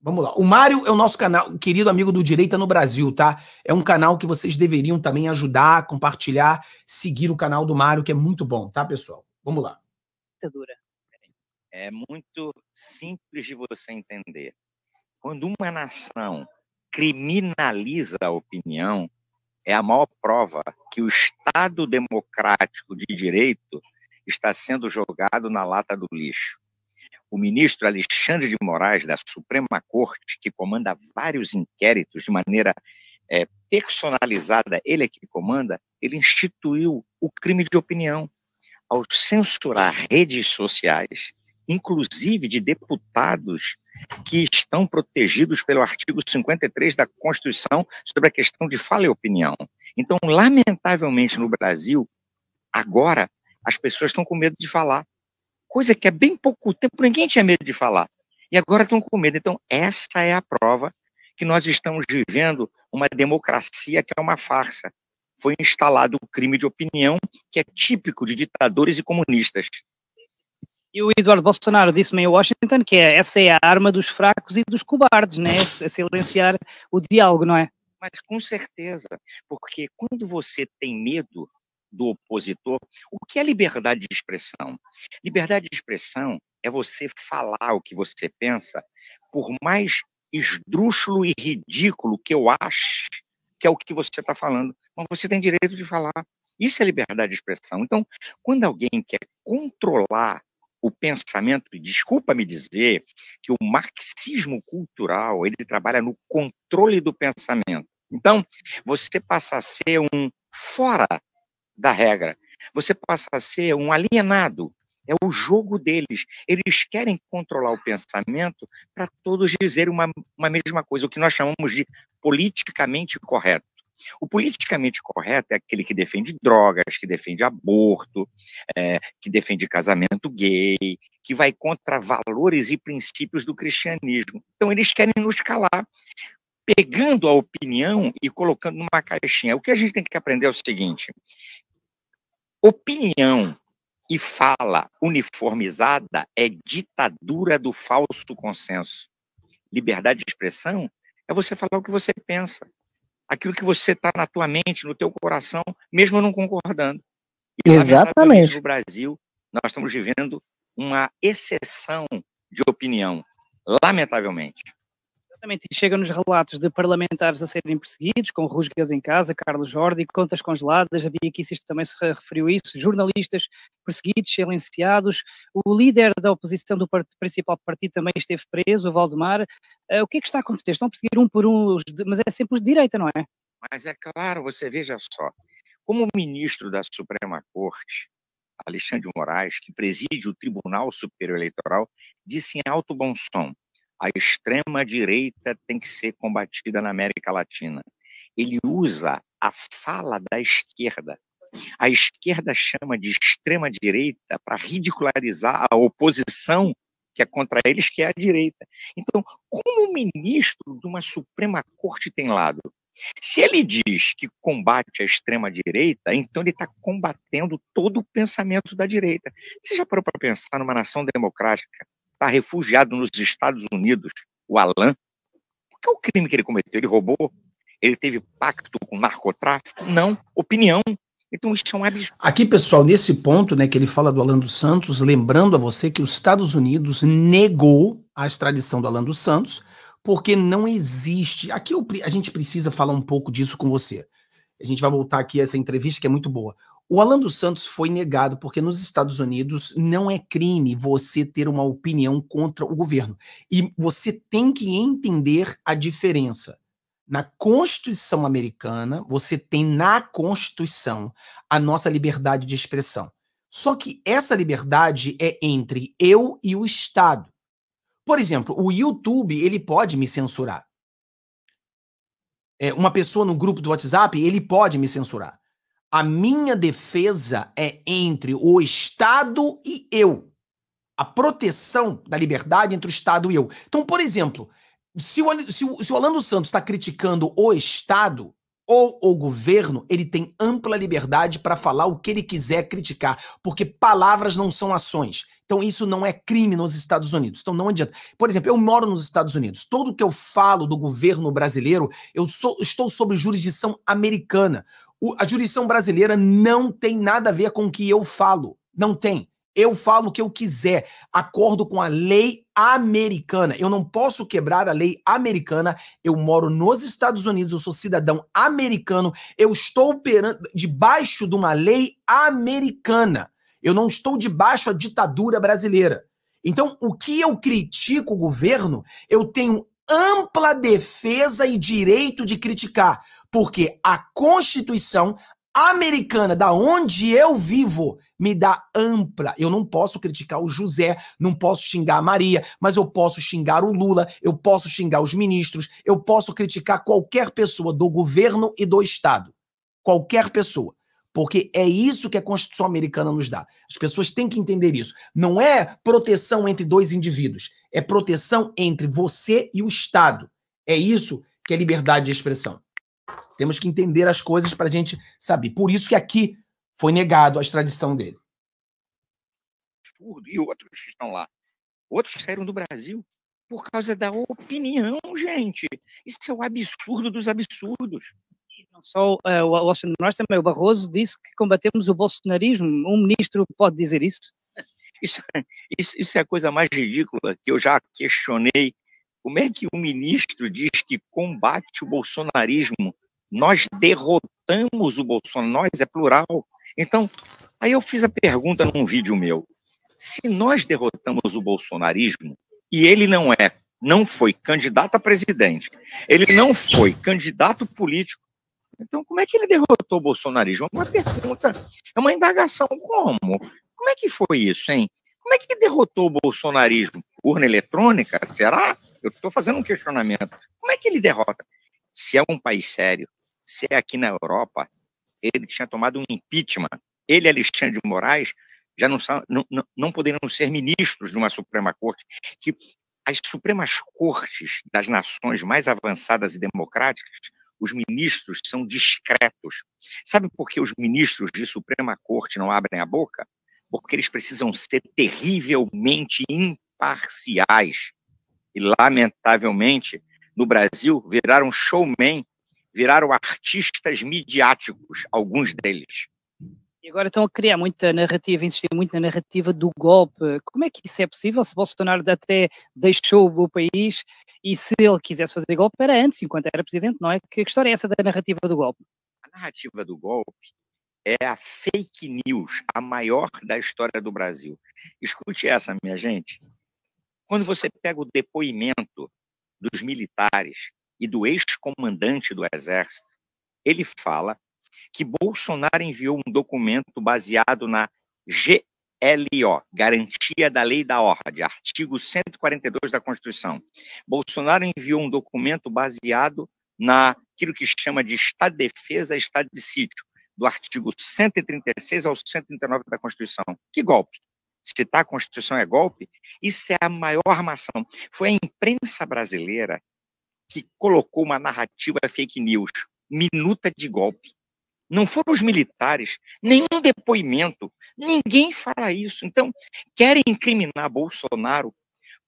Vamos lá. O Mário é o nosso canal, querido amigo do Direita no Brasil, tá? É um canal que vocês deveriam também ajudar, compartilhar, seguir o canal do Mário, que é muito bom, tá, pessoal? Vamos lá. É muito simples de você entender. Quando uma nação criminaliza a opinião, é a maior prova que o Estado democrático de direito está sendo jogado na lata do lixo. O ministro Alexandre de Moraes, da Suprema Corte, que comanda vários inquéritos de maneira é, personalizada, ele é que comanda, ele instituiu o crime de opinião ao censurar redes sociais, inclusive de deputados que estão protegidos pelo artigo 53 da Constituição sobre a questão de fala e opinião. Então, lamentavelmente, no Brasil, agora, as pessoas estão com medo de falar, coisa que há bem pouco tempo ninguém tinha medo de falar, e agora estão com medo. Então, essa é a prova que nós estamos vivendo uma democracia que é uma farsa. Foi instalado o crime de opinião, que é típico de ditadores e comunistas. E o Eduardo Bolsonaro disse-me em Washington que é, essa é a arma dos fracos e dos cobardes, né? É silenciar o diálogo, não é? Mas com certeza, porque quando você tem medo do opositor, o que é liberdade de expressão? Liberdade de expressão é você falar o que você pensa, por mais esdrúxulo e ridículo que eu ache que é o que você está falando, mas você tem direito de falar. Isso é liberdade de expressão. Então, quando alguém quer controlar o pensamento, desculpa me dizer que o marxismo cultural, ele trabalha no controle do pensamento. Então, você passa a ser um fora da regra. Você passa a ser um alienado. É o jogo deles. Eles querem controlar o pensamento para todos dizerem uma, uma mesma coisa, o que nós chamamos de politicamente correto. O politicamente correto é aquele que defende drogas, que defende aborto, é, que defende casamento gay, que vai contra valores e princípios do cristianismo. Então, eles querem nos calar, pegando a opinião e colocando numa caixinha. O que a gente tem que aprender é o seguinte: opinião e fala uniformizada é ditadura do falso consenso. Liberdade de expressão é você falar o que você pensa aquilo que você está na tua mente, no teu coração, mesmo não concordando. E, Exatamente. No Brasil, nós estamos vivendo uma exceção de opinião, lamentavelmente. Exatamente, e chega nos relatos de parlamentares a serem perseguidos, com rusgas em casa, Carlos Jordi, contas congeladas, a Bia Kicis também se referiu a isso, jornalistas perseguidos, silenciados, o líder da oposição do principal partido também esteve preso, o Valdemar. Uh, o que é que está a acontecer? Estão a perseguir um por um, de, mas é sempre os de direita, não é? Mas é claro, você veja só, como o ministro da Suprema Corte, Alexandre de Moraes, que preside o Tribunal Superior Eleitoral, disse em alto bom som a extrema-direita tem que ser combatida na América Latina. Ele usa a fala da esquerda. A esquerda chama de extrema-direita para ridicularizar a oposição que é contra eles, que é a direita. Então, como o ministro de uma Suprema Corte tem lado? Se ele diz que combate a extrema-direita, então ele está combatendo todo o pensamento da direita. Você já parou para pensar numa nação democrática está refugiado nos Estados Unidos, o Alan. Qual é o crime que ele cometeu? Ele roubou? Ele teve pacto com narcotráfico? Não. Opinião. Então isso é um absurdo. Aqui, pessoal, nesse ponto, né, que ele fala do Alan dos Santos, lembrando a você que os Estados Unidos negou a extradição do Alan dos Santos, porque não existe. Aqui eu, a gente precisa falar um pouco disso com você. A gente vai voltar aqui a essa entrevista que é muito boa. O Alan dos Santos foi negado porque nos Estados Unidos não é crime você ter uma opinião contra o governo. E você tem que entender a diferença. Na Constituição americana, você tem na Constituição a nossa liberdade de expressão. Só que essa liberdade é entre eu e o Estado. Por exemplo, o YouTube ele pode me censurar. É, uma pessoa no grupo do WhatsApp ele pode me censurar. A minha defesa é entre o Estado e eu. A proteção da liberdade entre o Estado e eu. Então, por exemplo, se o, se o, se o Orlando Santos está criticando o Estado ou o governo, ele tem ampla liberdade para falar o que ele quiser criticar, porque palavras não são ações. Então, isso não é crime nos Estados Unidos. Então, não adianta. Por exemplo, eu moro nos Estados Unidos. Todo que eu falo do governo brasileiro, eu sou, estou sob jurisdição americana. O, a jurisdição brasileira não tem nada a ver com o que eu falo. Não tem. Eu falo o que eu quiser, acordo com a lei americana. Eu não posso quebrar a lei americana. Eu moro nos Estados Unidos, eu sou cidadão americano, eu estou operando debaixo de uma lei americana. Eu não estou debaixo da ditadura brasileira. Então, o que eu critico o governo, eu tenho ampla defesa e direito de criticar. Porque a Constituição americana, da onde eu vivo, me dá ampla. Eu não posso criticar o José, não posso xingar a Maria, mas eu posso xingar o Lula, eu posso xingar os ministros, eu posso criticar qualquer pessoa do governo e do Estado. Qualquer pessoa. Porque é isso que a Constituição americana nos dá. As pessoas têm que entender isso. Não é proteção entre dois indivíduos, é proteção entre você e o Estado. É isso que é liberdade de expressão. Temos que entender as coisas para a gente saber. Por isso que aqui foi negado a extradição dele. E outros que estão lá. Outros que saíram do Brasil por causa da opinião, gente. Isso é o absurdo dos absurdos. Não só é, o Alexandre Moraes, também o Barroso disse que combatemos o bolsonarismo. Um ministro pode dizer isso? Isso, é, isso, isso é a coisa mais ridícula que eu já questionei como é que o ministro diz que combate o bolsonarismo? Nós derrotamos o Bolsonaro, nós é plural. Então, aí eu fiz a pergunta num vídeo meu. Se nós derrotamos o bolsonarismo e ele não é, não foi candidato a presidente, ele não foi candidato político, então como é que ele derrotou o bolsonarismo? É Uma pergunta, é uma indagação. Como? Como é que foi isso, hein? Como é que derrotou o bolsonarismo? Urna eletrônica? Será? Eu estou fazendo um questionamento. Como é que ele derrota? Se é um país sério, se é aqui na Europa, ele tinha tomado um impeachment. Ele e Alexandre de Moraes já não, não, não poderiam ser ministros de uma Suprema Corte, que as Supremas Cortes das nações mais avançadas e democráticas, os ministros são discretos. Sabe por que os ministros de Suprema Corte não abrem a boca? Porque eles precisam ser terrivelmente imparciais e lamentavelmente no Brasil viraram showmen, viraram artistas midiáticos, alguns deles. E agora estão a criar muita narrativa, insistir muito na narrativa do golpe. Como é que isso é possível se Bolsonaro até deixou o país e se ele quisesse fazer golpe era antes, enquanto era presidente, não é? Que história é essa da narrativa do golpe? A narrativa do golpe é a fake news, a maior da história do Brasil. Escute essa, minha gente. Quando você pega o depoimento dos militares e do ex-comandante do Exército, ele fala que Bolsonaro enviou um documento baseado na GLO, Garantia da Lei da Ordem, artigo 142 da Constituição. Bolsonaro enviou um documento baseado naquilo que chama de Estado de Defesa, Estado de Sítio, do artigo 136 ao 139 da Constituição. Que golpe! citar a Constituição é golpe, isso é a maior armação. Foi a imprensa brasileira que colocou uma narrativa fake news, minuta de golpe. Não foram os militares, nenhum depoimento, ninguém fala isso. Então, querem incriminar Bolsonaro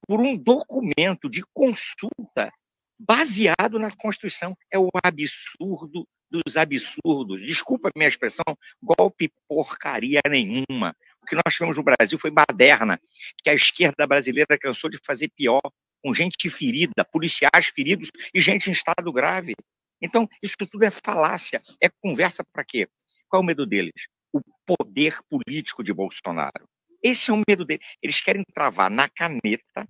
por um documento de consulta baseado na Constituição. É o absurdo dos absurdos. Desculpa a minha expressão, golpe porcaria nenhuma que nós tivemos no Brasil foi baderna, que a esquerda brasileira cansou de fazer pior, com gente ferida, policiais feridos e gente em estado grave. Então, isso tudo é falácia, é conversa para quê? Qual é o medo deles? O poder político de Bolsonaro. Esse é o medo deles. Eles querem travar na caneta,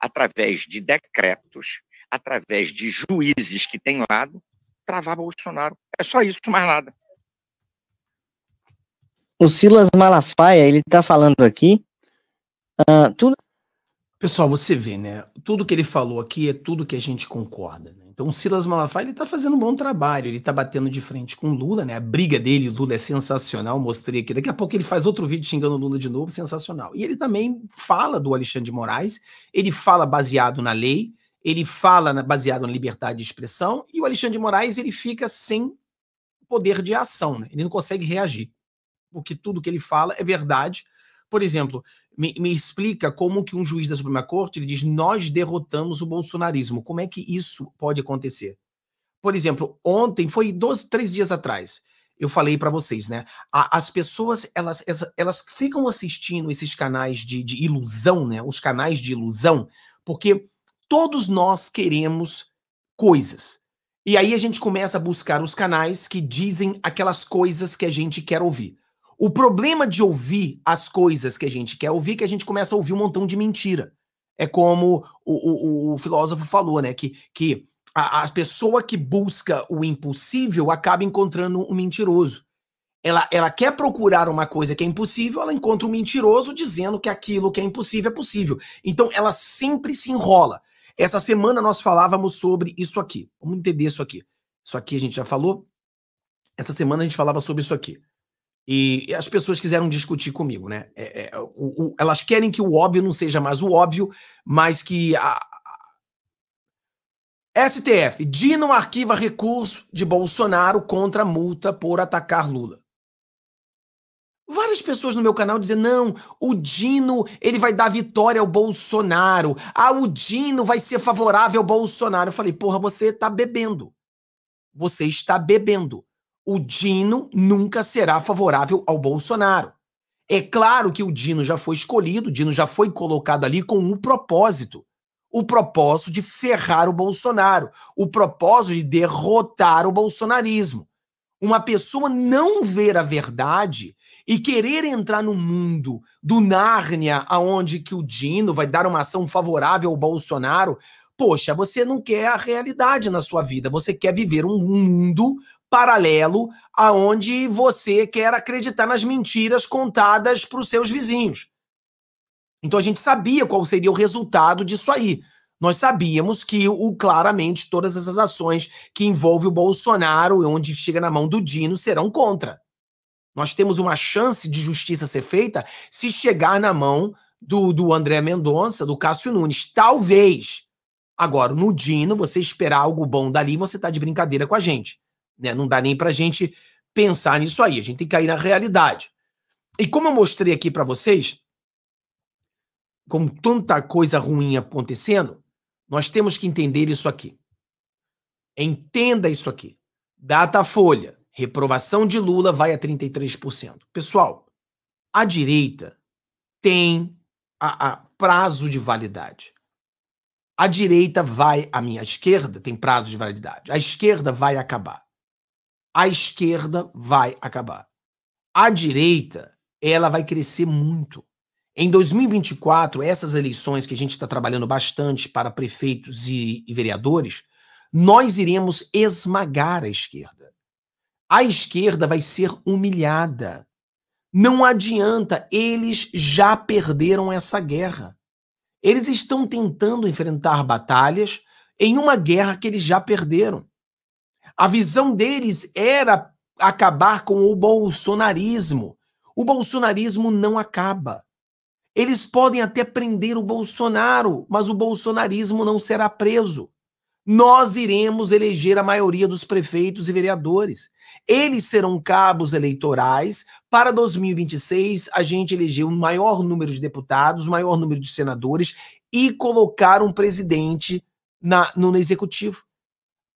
através de decretos, através de juízes que têm lado, travar Bolsonaro. É só isso, mais nada o Silas Malafaia, ele tá falando aqui. Uh, tudo... Pessoal, você vê, né? Tudo que ele falou aqui é tudo que a gente concorda. Né? Então, o Silas Malafaia, ele tá fazendo um bom trabalho. Ele tá batendo de frente com o Lula, né? A briga dele, o Lula é sensacional. Mostrei aqui. Daqui a pouco ele faz outro vídeo xingando o Lula de novo, sensacional. E ele também fala do Alexandre de Moraes. Ele fala baseado na lei. Ele fala na, baseado na liberdade de expressão. E o Alexandre de Moraes, ele fica sem poder de ação, né? Ele não consegue reagir o que tudo que ele fala é verdade. Por exemplo, me, me, explica como que um juiz da Suprema Corte ele diz nós derrotamos o bolsonarismo. Como é que isso pode acontecer? Por exemplo, ontem foi dois três dias atrás. Eu falei para vocês, né? A, as pessoas elas, elas, elas ficam assistindo esses canais de, de ilusão, né? Os canais de ilusão, porque todos nós queremos coisas. E aí a gente começa a buscar os canais que dizem aquelas coisas que a gente quer ouvir. O problema de ouvir as coisas que a gente quer ouvir é que a gente começa a ouvir um montão de mentira. É como o, o, o filósofo falou, né? Que, que a, a, pessoa que busca o impossível acaba encontrando um mentiroso. Ela, ela quer procurar uma coisa que é impossível, ela encontra um mentiroso dizendo que aquilo que é impossível é possível. Então ela sempre se enrola. Essa semana nós falávamos sobre isso aqui. Vamos entender isso aqui. Isso aqui a gente já falou. Essa semana a gente falava sobre isso aqui. E as pessoas quiseram discutir comigo, né? É, é, o, o, elas querem que o óbvio não seja mais o óbvio, mas que a, a... STF, Dino arquiva recurso de Bolsonaro contra multa por atacar Lula. Várias pessoas no meu canal dizem: não, o Dino ele vai dar vitória ao Bolsonaro. Ah, o Dino vai ser favorável ao Bolsonaro. Eu falei: porra, você tá bebendo. Você está bebendo o Dino nunca será favorável ao Bolsonaro. É claro que o Dino já foi escolhido, o Dino já foi colocado ali com um propósito. O propósito de ferrar o Bolsonaro, o propósito de derrotar o bolsonarismo. Uma pessoa não ver a verdade e querer entrar no mundo do Nárnia, aonde que o Dino vai dar uma ação favorável ao Bolsonaro, poxa, você não quer a realidade na sua vida, você quer viver um mundo paralelo aonde você quer acreditar nas mentiras contadas para os seus vizinhos. Então a gente sabia qual seria o resultado disso aí. Nós sabíamos que o claramente todas essas ações que envolvem o Bolsonaro e onde chega na mão do Dino serão contra. Nós temos uma chance de justiça ser feita se chegar na mão do, do André Mendonça, do Cássio Nunes. Talvez. Agora, no Dino, você esperar algo bom dali, você está de brincadeira com a gente. Né? Não dá nem para a gente pensar nisso aí, a gente tem que cair na realidade. E como eu mostrei aqui para vocês, com tanta coisa ruim acontecendo, nós temos que entender isso aqui. Entenda isso aqui. Datafolha, reprovação de Lula vai a 33%. Pessoal, a direita tem a, a prazo de validade. A direita vai, a minha esquerda tem prazo de validade. A esquerda vai acabar a esquerda vai acabar. A direita, ela vai crescer muito. Em 2024, essas eleições que a gente está trabalhando bastante para prefeitos e, e vereadores, nós iremos esmagar a esquerda. A esquerda vai ser humilhada. Não adianta, eles já perderam essa guerra. Eles estão tentando enfrentar batalhas em uma guerra que eles já perderam. A visão deles era acabar com o bolsonarismo. O bolsonarismo não acaba. Eles podem até prender o Bolsonaro, mas o bolsonarismo não será preso. Nós iremos eleger a maioria dos prefeitos e vereadores. Eles serão cabos eleitorais. Para 2026, a gente elegeu o um maior número de deputados, o maior número de senadores e colocar um presidente na, no executivo.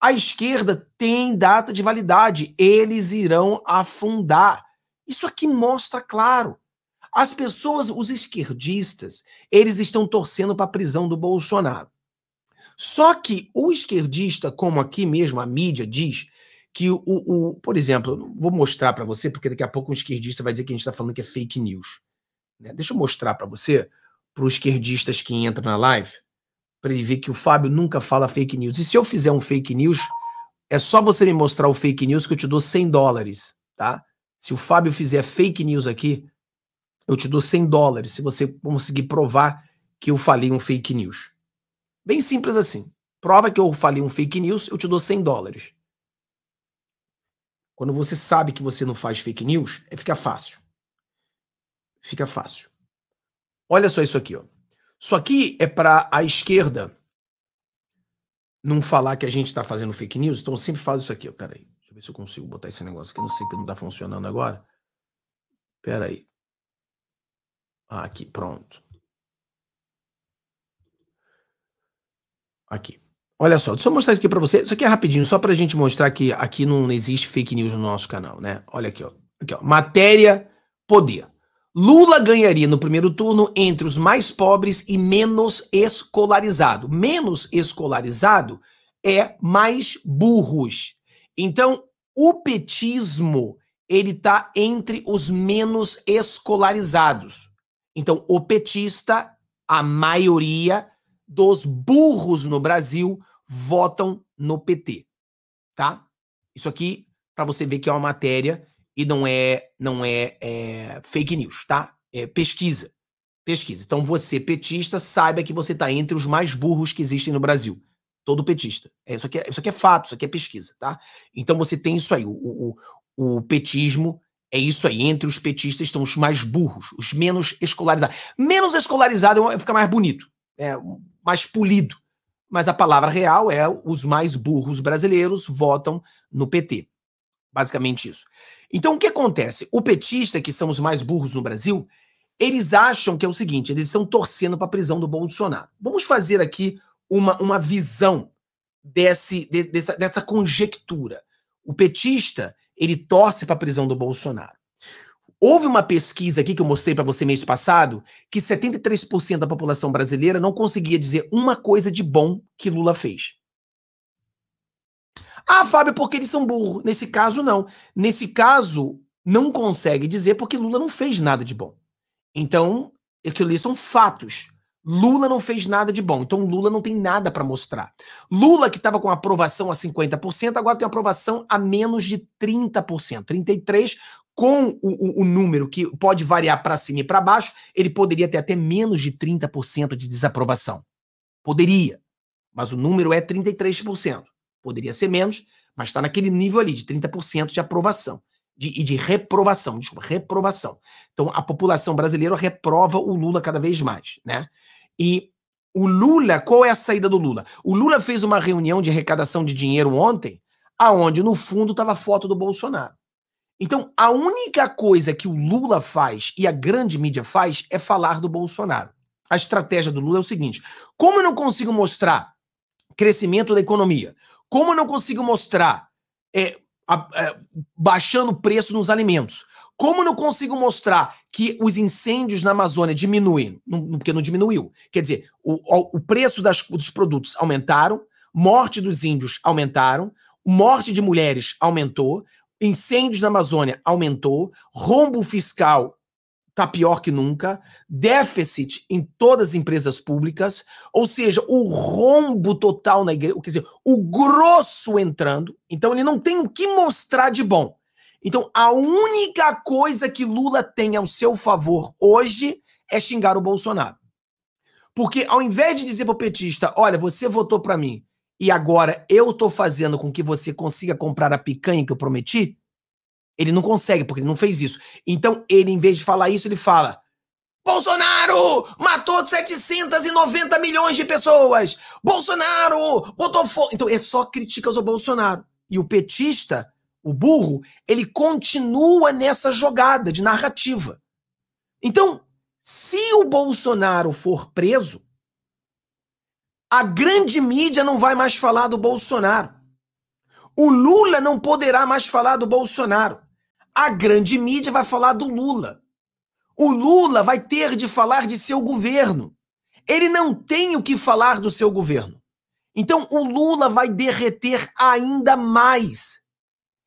A esquerda tem data de validade, eles irão afundar. Isso aqui mostra claro. As pessoas, os esquerdistas, eles estão torcendo para a prisão do Bolsonaro. Só que o esquerdista, como aqui mesmo a mídia diz, que o, o por exemplo, vou mostrar para você, porque daqui a pouco um esquerdista vai dizer que a gente está falando que é fake news. Né? Deixa eu mostrar para você, para os esquerdistas que entram na live para ele ver que o Fábio nunca fala fake news. E se eu fizer um fake news, é só você me mostrar o fake news que eu te dou 100 dólares, tá? Se o Fábio fizer fake news aqui, eu te dou 100 dólares se você conseguir provar que eu falei um fake news. Bem simples assim. Prova que eu falei um fake news, eu te dou 100 dólares. Quando você sabe que você não faz fake news, é, fica fácil. Fica fácil. Olha só isso aqui, ó. Isso aqui é para a esquerda não falar que a gente está fazendo fake news, então eu sempre faz isso aqui. Pera peraí, deixa eu ver se eu consigo botar esse negócio aqui. Não sei porque não está funcionando agora. Peraí. Ah, aqui, pronto. Aqui. Olha só, deixa eu mostrar aqui para você. Isso aqui é rapidinho, só para a gente mostrar que aqui não existe fake news no nosso canal, né? Olha aqui, ó. Aqui, ó. Matéria, poder. Lula ganharia no primeiro turno entre os mais pobres e menos escolarizado. Menos escolarizado é mais burros. Então, o petismo, ele tá entre os menos escolarizados. Então, o petista, a maioria dos burros no Brasil votam no PT, tá? Isso aqui para você ver que é uma matéria e não é não é, é fake news, tá? É pesquisa. Pesquisa. Então você petista saiba que você está entre os mais burros que existem no Brasil. Todo petista. É, isso, aqui é, isso aqui é fato, isso aqui é pesquisa, tá? Então você tem isso aí. O, o, o petismo é isso aí. Entre os petistas estão os mais burros, os menos escolarizados. Menos escolarizado é, fica mais bonito, é, mais polido. Mas a palavra real é os mais burros brasileiros votam no PT. Basicamente isso. Então, o que acontece? O petista, que são os mais burros no Brasil, eles acham que é o seguinte: eles estão torcendo para a prisão do Bolsonaro. Vamos fazer aqui uma, uma visão desse, de, dessa, dessa conjectura. O petista, ele torce para a prisão do Bolsonaro. Houve uma pesquisa aqui que eu mostrei para você mês passado que 73% da população brasileira não conseguia dizer uma coisa de bom que Lula fez. Ah, Fábio, porque eles são burros. Nesse caso, não. Nesse caso, não consegue dizer porque Lula não fez nada de bom. Então, aquilo ali são fatos. Lula não fez nada de bom, então Lula não tem nada para mostrar. Lula, que estava com aprovação a 50%, agora tem aprovação a menos de 30%. 33%, com o, o, o número que pode variar para cima e para baixo, ele poderia ter até menos de 30% de desaprovação. Poderia, mas o número é 33%. Poderia ser menos, mas está naquele nível ali de 30% de aprovação de, e de reprovação, desculpa, reprovação. Então a população brasileira reprova o Lula cada vez mais, né? E o Lula, qual é a saída do Lula? O Lula fez uma reunião de arrecadação de dinheiro ontem, aonde no fundo estava a foto do Bolsonaro. Então, a única coisa que o Lula faz e a grande mídia faz é falar do Bolsonaro. A estratégia do Lula é o seguinte: como eu não consigo mostrar crescimento da economia, como eu não consigo mostrar é, a, a, é, baixando o preço nos alimentos? Como eu não consigo mostrar que os incêndios na Amazônia diminuem? Não, porque não diminuiu. Quer dizer, o, o preço das, dos produtos aumentaram, morte dos índios aumentaram, morte de mulheres aumentou, incêndios na Amazônia aumentou, rombo fiscal está pior que nunca, déficit em todas as empresas públicas, ou seja, o rombo total na igreja, quer dizer, o grosso entrando, então ele não tem o que mostrar de bom. Então, a única coisa que Lula tem ao seu favor hoje é xingar o Bolsonaro. Porque ao invés de dizer pro petista, olha, você votou para mim e agora eu estou fazendo com que você consiga comprar a picanha que eu prometi, ele não consegue, porque ele não fez isso. Então, ele, em vez de falar isso, ele fala: Bolsonaro matou 790 milhões de pessoas! Bolsonaro botou fogo. Então, é só críticas ao Bolsonaro. E o petista, o burro, ele continua nessa jogada de narrativa. Então, se o Bolsonaro for preso, a grande mídia não vai mais falar do Bolsonaro. O Lula não poderá mais falar do Bolsonaro. A grande mídia vai falar do Lula. O Lula vai ter de falar de seu governo. Ele não tem o que falar do seu governo. Então o Lula vai derreter ainda mais.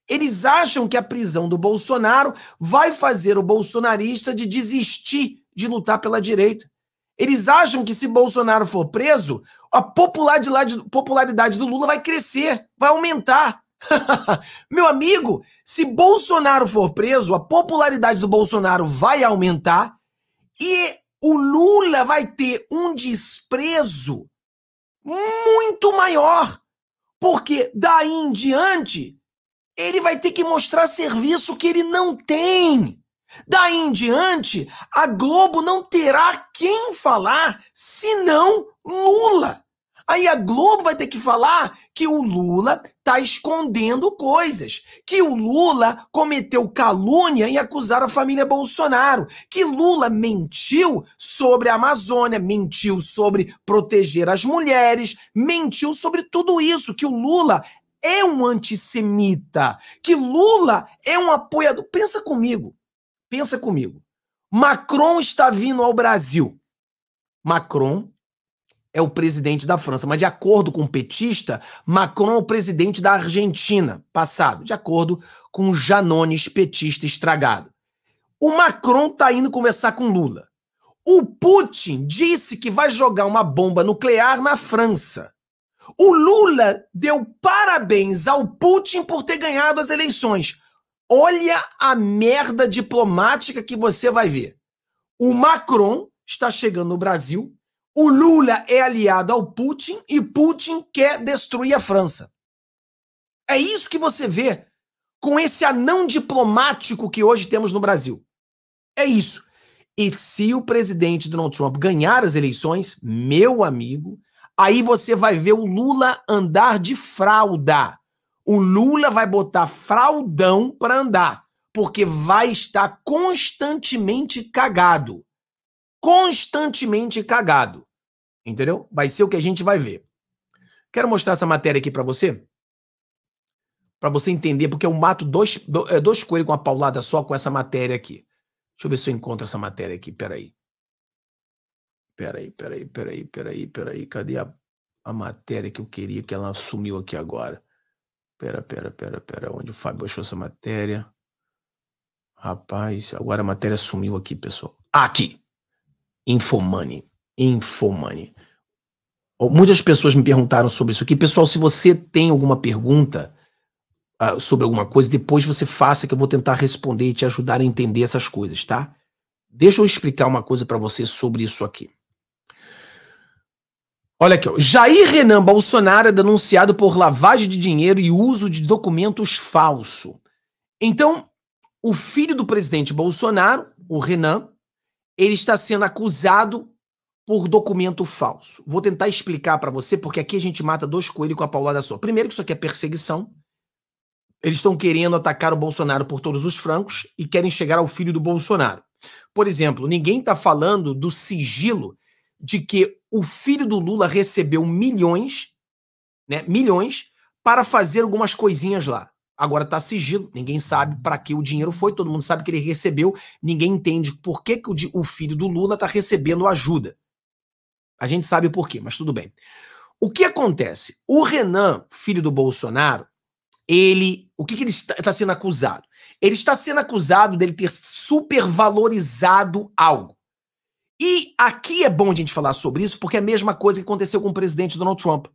Eles acham que a prisão do Bolsonaro vai fazer o bolsonarista de desistir de lutar pela direita. Eles acham que se Bolsonaro for preso, a popularidade do Lula vai crescer, vai aumentar. Meu amigo, se Bolsonaro for preso, a popularidade do Bolsonaro vai aumentar e o Lula vai ter um desprezo muito maior, porque daí em diante ele vai ter que mostrar serviço que ele não tem. Daí em diante, a Globo não terá quem falar senão Lula. Aí a Globo vai ter que falar que o Lula está escondendo coisas, que o Lula cometeu calúnia e acusar a família Bolsonaro, que Lula mentiu sobre a Amazônia, mentiu sobre proteger as mulheres, mentiu sobre tudo isso, que o Lula é um antissemita, que Lula é um apoiador. Pensa comigo, pensa comigo. Macron está vindo ao Brasil. Macron é o presidente da França, mas de acordo com o petista, Macron é o presidente da Argentina, passado, de acordo com o Janones petista estragado. O Macron está indo conversar com Lula. O Putin disse que vai jogar uma bomba nuclear na França. O Lula deu parabéns ao Putin por ter ganhado as eleições. Olha a merda diplomática que você vai ver. O Macron está chegando no Brasil o Lula é aliado ao Putin e Putin quer destruir a França. É isso que você vê com esse anão diplomático que hoje temos no Brasil. É isso. E se o presidente Donald Trump ganhar as eleições, meu amigo, aí você vai ver o Lula andar de fralda. O Lula vai botar fraldão para andar, porque vai estar constantemente cagado constantemente cagado. Entendeu? Vai ser o que a gente vai ver. Quero mostrar essa matéria aqui para você. Para você entender, porque eu mato dois, é, dois coelhos com uma paulada só com essa matéria aqui. Deixa eu ver se eu encontro essa matéria aqui. Peraí. Peraí, peraí, peraí, peraí, peraí. Cadê a, a matéria que eu queria que ela sumiu aqui agora? Pera, pera, pera, pera. Onde o Fábio achou essa matéria? Rapaz, agora a matéria sumiu aqui, pessoal. Aqui! Infomani. Infomani. Muitas pessoas me perguntaram sobre isso aqui. Pessoal, se você tem alguma pergunta uh, sobre alguma coisa, depois você faça que eu vou tentar responder e te ajudar a entender essas coisas, tá? Deixa eu explicar uma coisa para você sobre isso aqui. Olha aqui, ó. Jair Renan Bolsonaro é denunciado por lavagem de dinheiro e uso de documentos falso. Então, o filho do presidente Bolsonaro, o Renan, ele está sendo acusado por documento falso. Vou tentar explicar para você, porque aqui a gente mata dois coelhos com a paulada só. Primeiro que isso aqui é perseguição. Eles estão querendo atacar o Bolsonaro por todos os francos e querem chegar ao filho do Bolsonaro. Por exemplo, ninguém está falando do sigilo de que o filho do Lula recebeu milhões, né, milhões para fazer algumas coisinhas lá. Agora está sigilo, ninguém sabe para que o dinheiro foi, todo mundo sabe que ele recebeu, ninguém entende por que, que o, o filho do Lula está recebendo ajuda. A gente sabe por quê, mas tudo bem. O que acontece? O Renan, filho do Bolsonaro, ele. O que, que ele está, está sendo acusado? Ele está sendo acusado dele ter supervalorizado algo. E aqui é bom a gente falar sobre isso, porque é a mesma coisa que aconteceu com o presidente Donald Trump.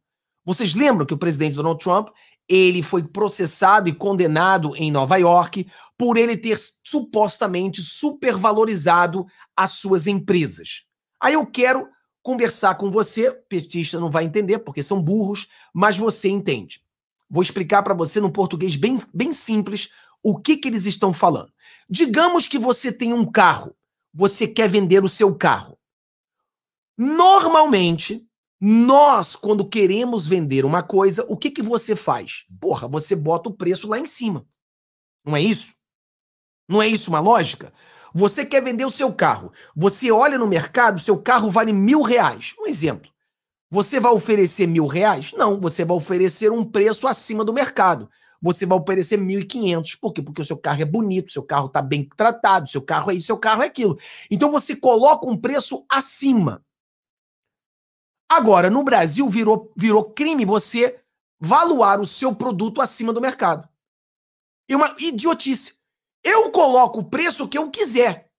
Vocês lembram que o presidente Donald Trump ele foi processado e condenado em Nova York por ele ter supostamente supervalorizado as suas empresas. Aí eu quero conversar com você, petista não vai entender porque são burros, mas você entende. Vou explicar para você no português bem, bem simples o que, que eles estão falando. Digamos que você tem um carro, você quer vender o seu carro. Normalmente, nós, quando queremos vender uma coisa, o que, que você faz? Porra, você bota o preço lá em cima. Não é isso? Não é isso uma lógica? Você quer vender o seu carro. Você olha no mercado, seu carro vale mil reais. Um exemplo. Você vai oferecer mil reais? Não, você vai oferecer um preço acima do mercado. Você vai oferecer mil e quinhentos. Por quê? Porque o seu carro é bonito, seu carro está bem tratado, seu carro é isso, seu carro é aquilo. Então você coloca um preço acima. Agora, no Brasil, virou, virou crime você valuar o seu produto acima do mercado. É uma idiotice. Eu coloco o preço que eu quiser.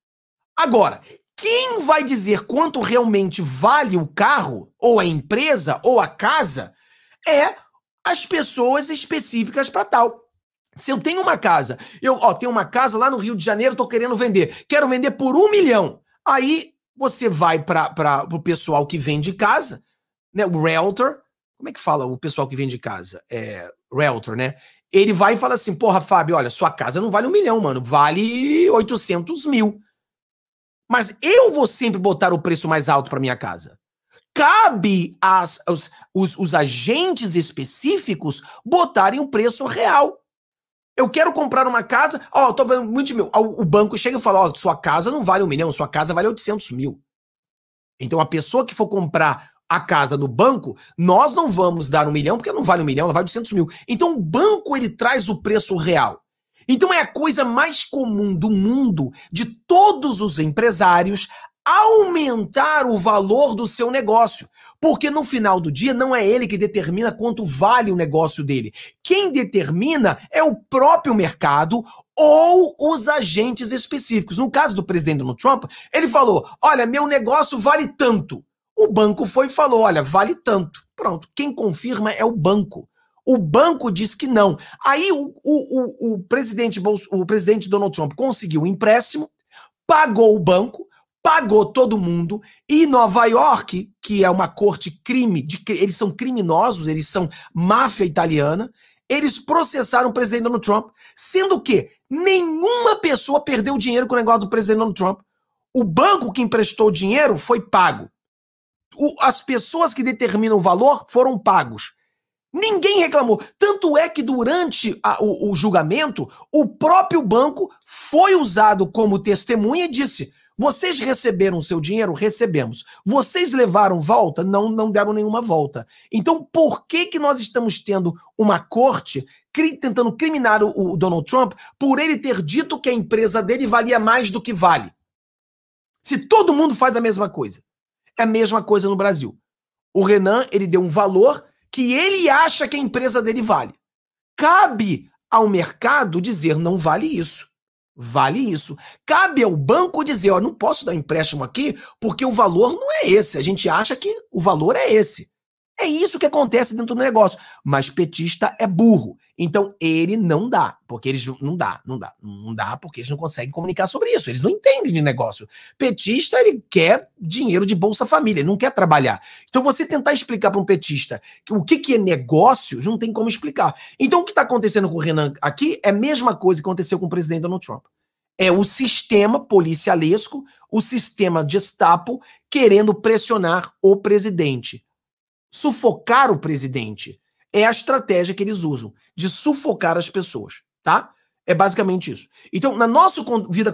Agora, quem vai dizer quanto realmente vale o carro, ou a empresa, ou a casa, é as pessoas específicas para tal. Se eu tenho uma casa, eu ó, tenho uma casa lá no Rio de Janeiro, estou querendo vender, quero vender por um milhão. Aí você vai para o pessoal que vende casa, né? O realtor, como é que fala o pessoal que vende casa? É, realtor, né? Ele vai e fala assim, porra, Fábio, olha, sua casa não vale um milhão, mano, vale 800 mil. Mas eu vou sempre botar o preço mais alto para minha casa cabe as, os, os, os, agentes específicos botarem um preço real. Eu quero comprar uma casa, ó, oh, tô vendo muito mil. O banco chega e fala, ó, oh, sua casa não vale um milhão, sua casa vale 800 mil. Então a pessoa que for comprar a casa do banco, nós não vamos dar um milhão, porque não vale um milhão, ela vale 800 mil. Então o banco ele traz o preço real. Então é a coisa mais comum do mundo de todos os empresários aumentar o valor do seu negócio. Porque no final do dia não é ele que determina quanto vale o negócio dele. Quem determina é o próprio mercado ou os agentes específicos. No caso do presidente Donald Trump, ele falou: "Olha, meu negócio vale tanto". O banco foi e falou: "Olha, vale tanto". Pronto. Quem confirma é o banco. O banco diz que não. Aí o, o, o, o presidente, Bolso, o presidente Donald Trump conseguiu um empréstimo, pagou o banco, pagou todo mundo e Nova York, que é uma corte crime, de, eles são criminosos, eles são máfia italiana, eles processaram o presidente Donald Trump, sendo que nenhuma pessoa perdeu dinheiro com o negócio do presidente Donald Trump. O banco que emprestou dinheiro foi pago. O, as pessoas que determinam o valor foram pagos. Ninguém reclamou. Tanto é que durante a, o, o julgamento, o próprio banco foi usado como testemunha e disse: vocês receberam o seu dinheiro? Recebemos. Vocês levaram volta? Não, não deram nenhuma volta. Então, por que, que nós estamos tendo uma corte cri tentando criminar o, o Donald Trump por ele ter dito que a empresa dele valia mais do que vale? Se todo mundo faz a mesma coisa. É a mesma coisa no Brasil. O Renan, ele deu um valor que ele acha que a empresa dele vale. Cabe ao mercado dizer não vale isso vale isso. Cabe ao banco dizer, ó, não posso dar empréstimo aqui porque o valor não é esse. A gente acha que o valor é esse. É isso que acontece dentro do negócio. Mas petista é burro. Então, ele não dá, porque eles não dá, não dá, não dá, porque eles não conseguem comunicar sobre isso, eles não entendem de negócio. Petista, ele quer dinheiro de Bolsa Família, ele não quer trabalhar. Então, você tentar explicar para um petista o que, que é negócio, não tem como explicar. Então, o que está acontecendo com o Renan aqui é a mesma coisa que aconteceu com o presidente Donald Trump. É o sistema policialesco, o sistema Gestapo querendo pressionar o presidente, sufocar o presidente. É a estratégia que eles usam de sufocar as pessoas, tá? É basicamente isso. Então, na nossa vida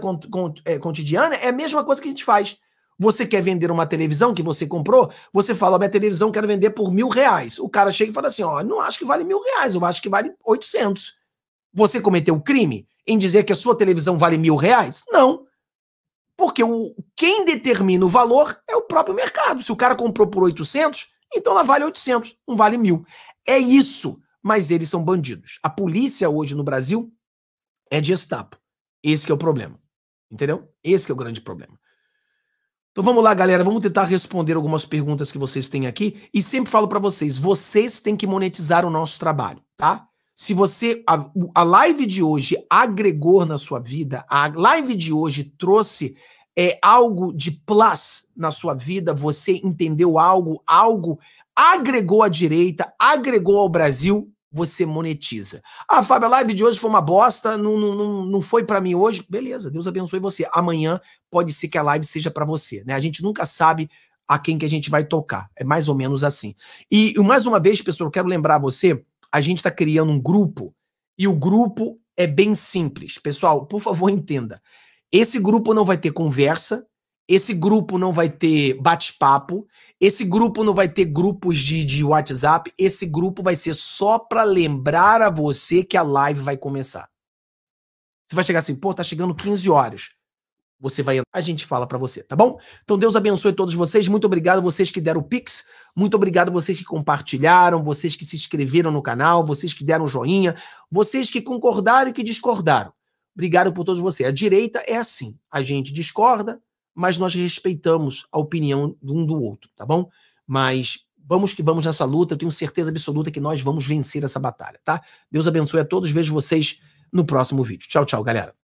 é, cotidiana, é a mesma coisa que a gente faz. Você quer vender uma televisão que você comprou? Você fala, minha televisão quero vender por mil reais. O cara chega e fala assim, ó, não acho que vale mil reais, eu acho que vale 800. Você cometeu crime em dizer que a sua televisão vale mil reais? Não. Porque o, quem determina o valor é o próprio mercado. Se o cara comprou por 800, então ela vale 800, não vale mil. É isso mas eles são bandidos. A polícia hoje no Brasil é Gestapo. Esse é o problema. Entendeu? Esse é o grande problema. Então vamos lá, galera, vamos tentar responder algumas perguntas que vocês têm aqui e sempre falo para vocês, vocês têm que monetizar o nosso trabalho, tá? Se você a, a, live de hoje agregou na sua vida, a live de hoje trouxe é algo de plus na sua vida, você entendeu algo, algo agregou à direita, agregou ao Brasil, você monetiza. Ah, Fábio, a live de hoje foi uma bosta, não, não, não foi para mim hoje. Beleza, Deus abençoe você. Amanhã pode ser que a live seja para você, né? A gente nunca sabe a quem que a gente vai tocar. É mais ou menos assim. E mais uma vez, pessoal, eu quero lembrar você, a gente está criando um grupo e o grupo é bem simples. Pessoal, por favor, entenda. Esse grupo não vai ter conversa, esse grupo não vai ter bate-papo, esse grupo não vai ter grupos de, de WhatsApp, esse grupo vai ser só para lembrar a você que a live vai começar. Você vai chegar assim, pô, tá chegando 15 horas. Você vai a gente fala para você, tá bom? Então Deus abençoe todos vocês. Muito obrigado vocês que deram o Pix. Muito obrigado vocês que compartilharam, vocês que se inscreveram no canal, vocês que deram joinha, vocês que concordaram e que discordaram. Obrigado por todos vocês. A direita é assim. A gente discorda, mas nós respeitamos a opinião de um do outro, tá bom? Mas vamos que vamos nessa luta, eu tenho certeza absoluta que nós vamos vencer essa batalha, tá? Deus abençoe a todos, vejo vocês no próximo vídeo. Tchau, tchau, galera.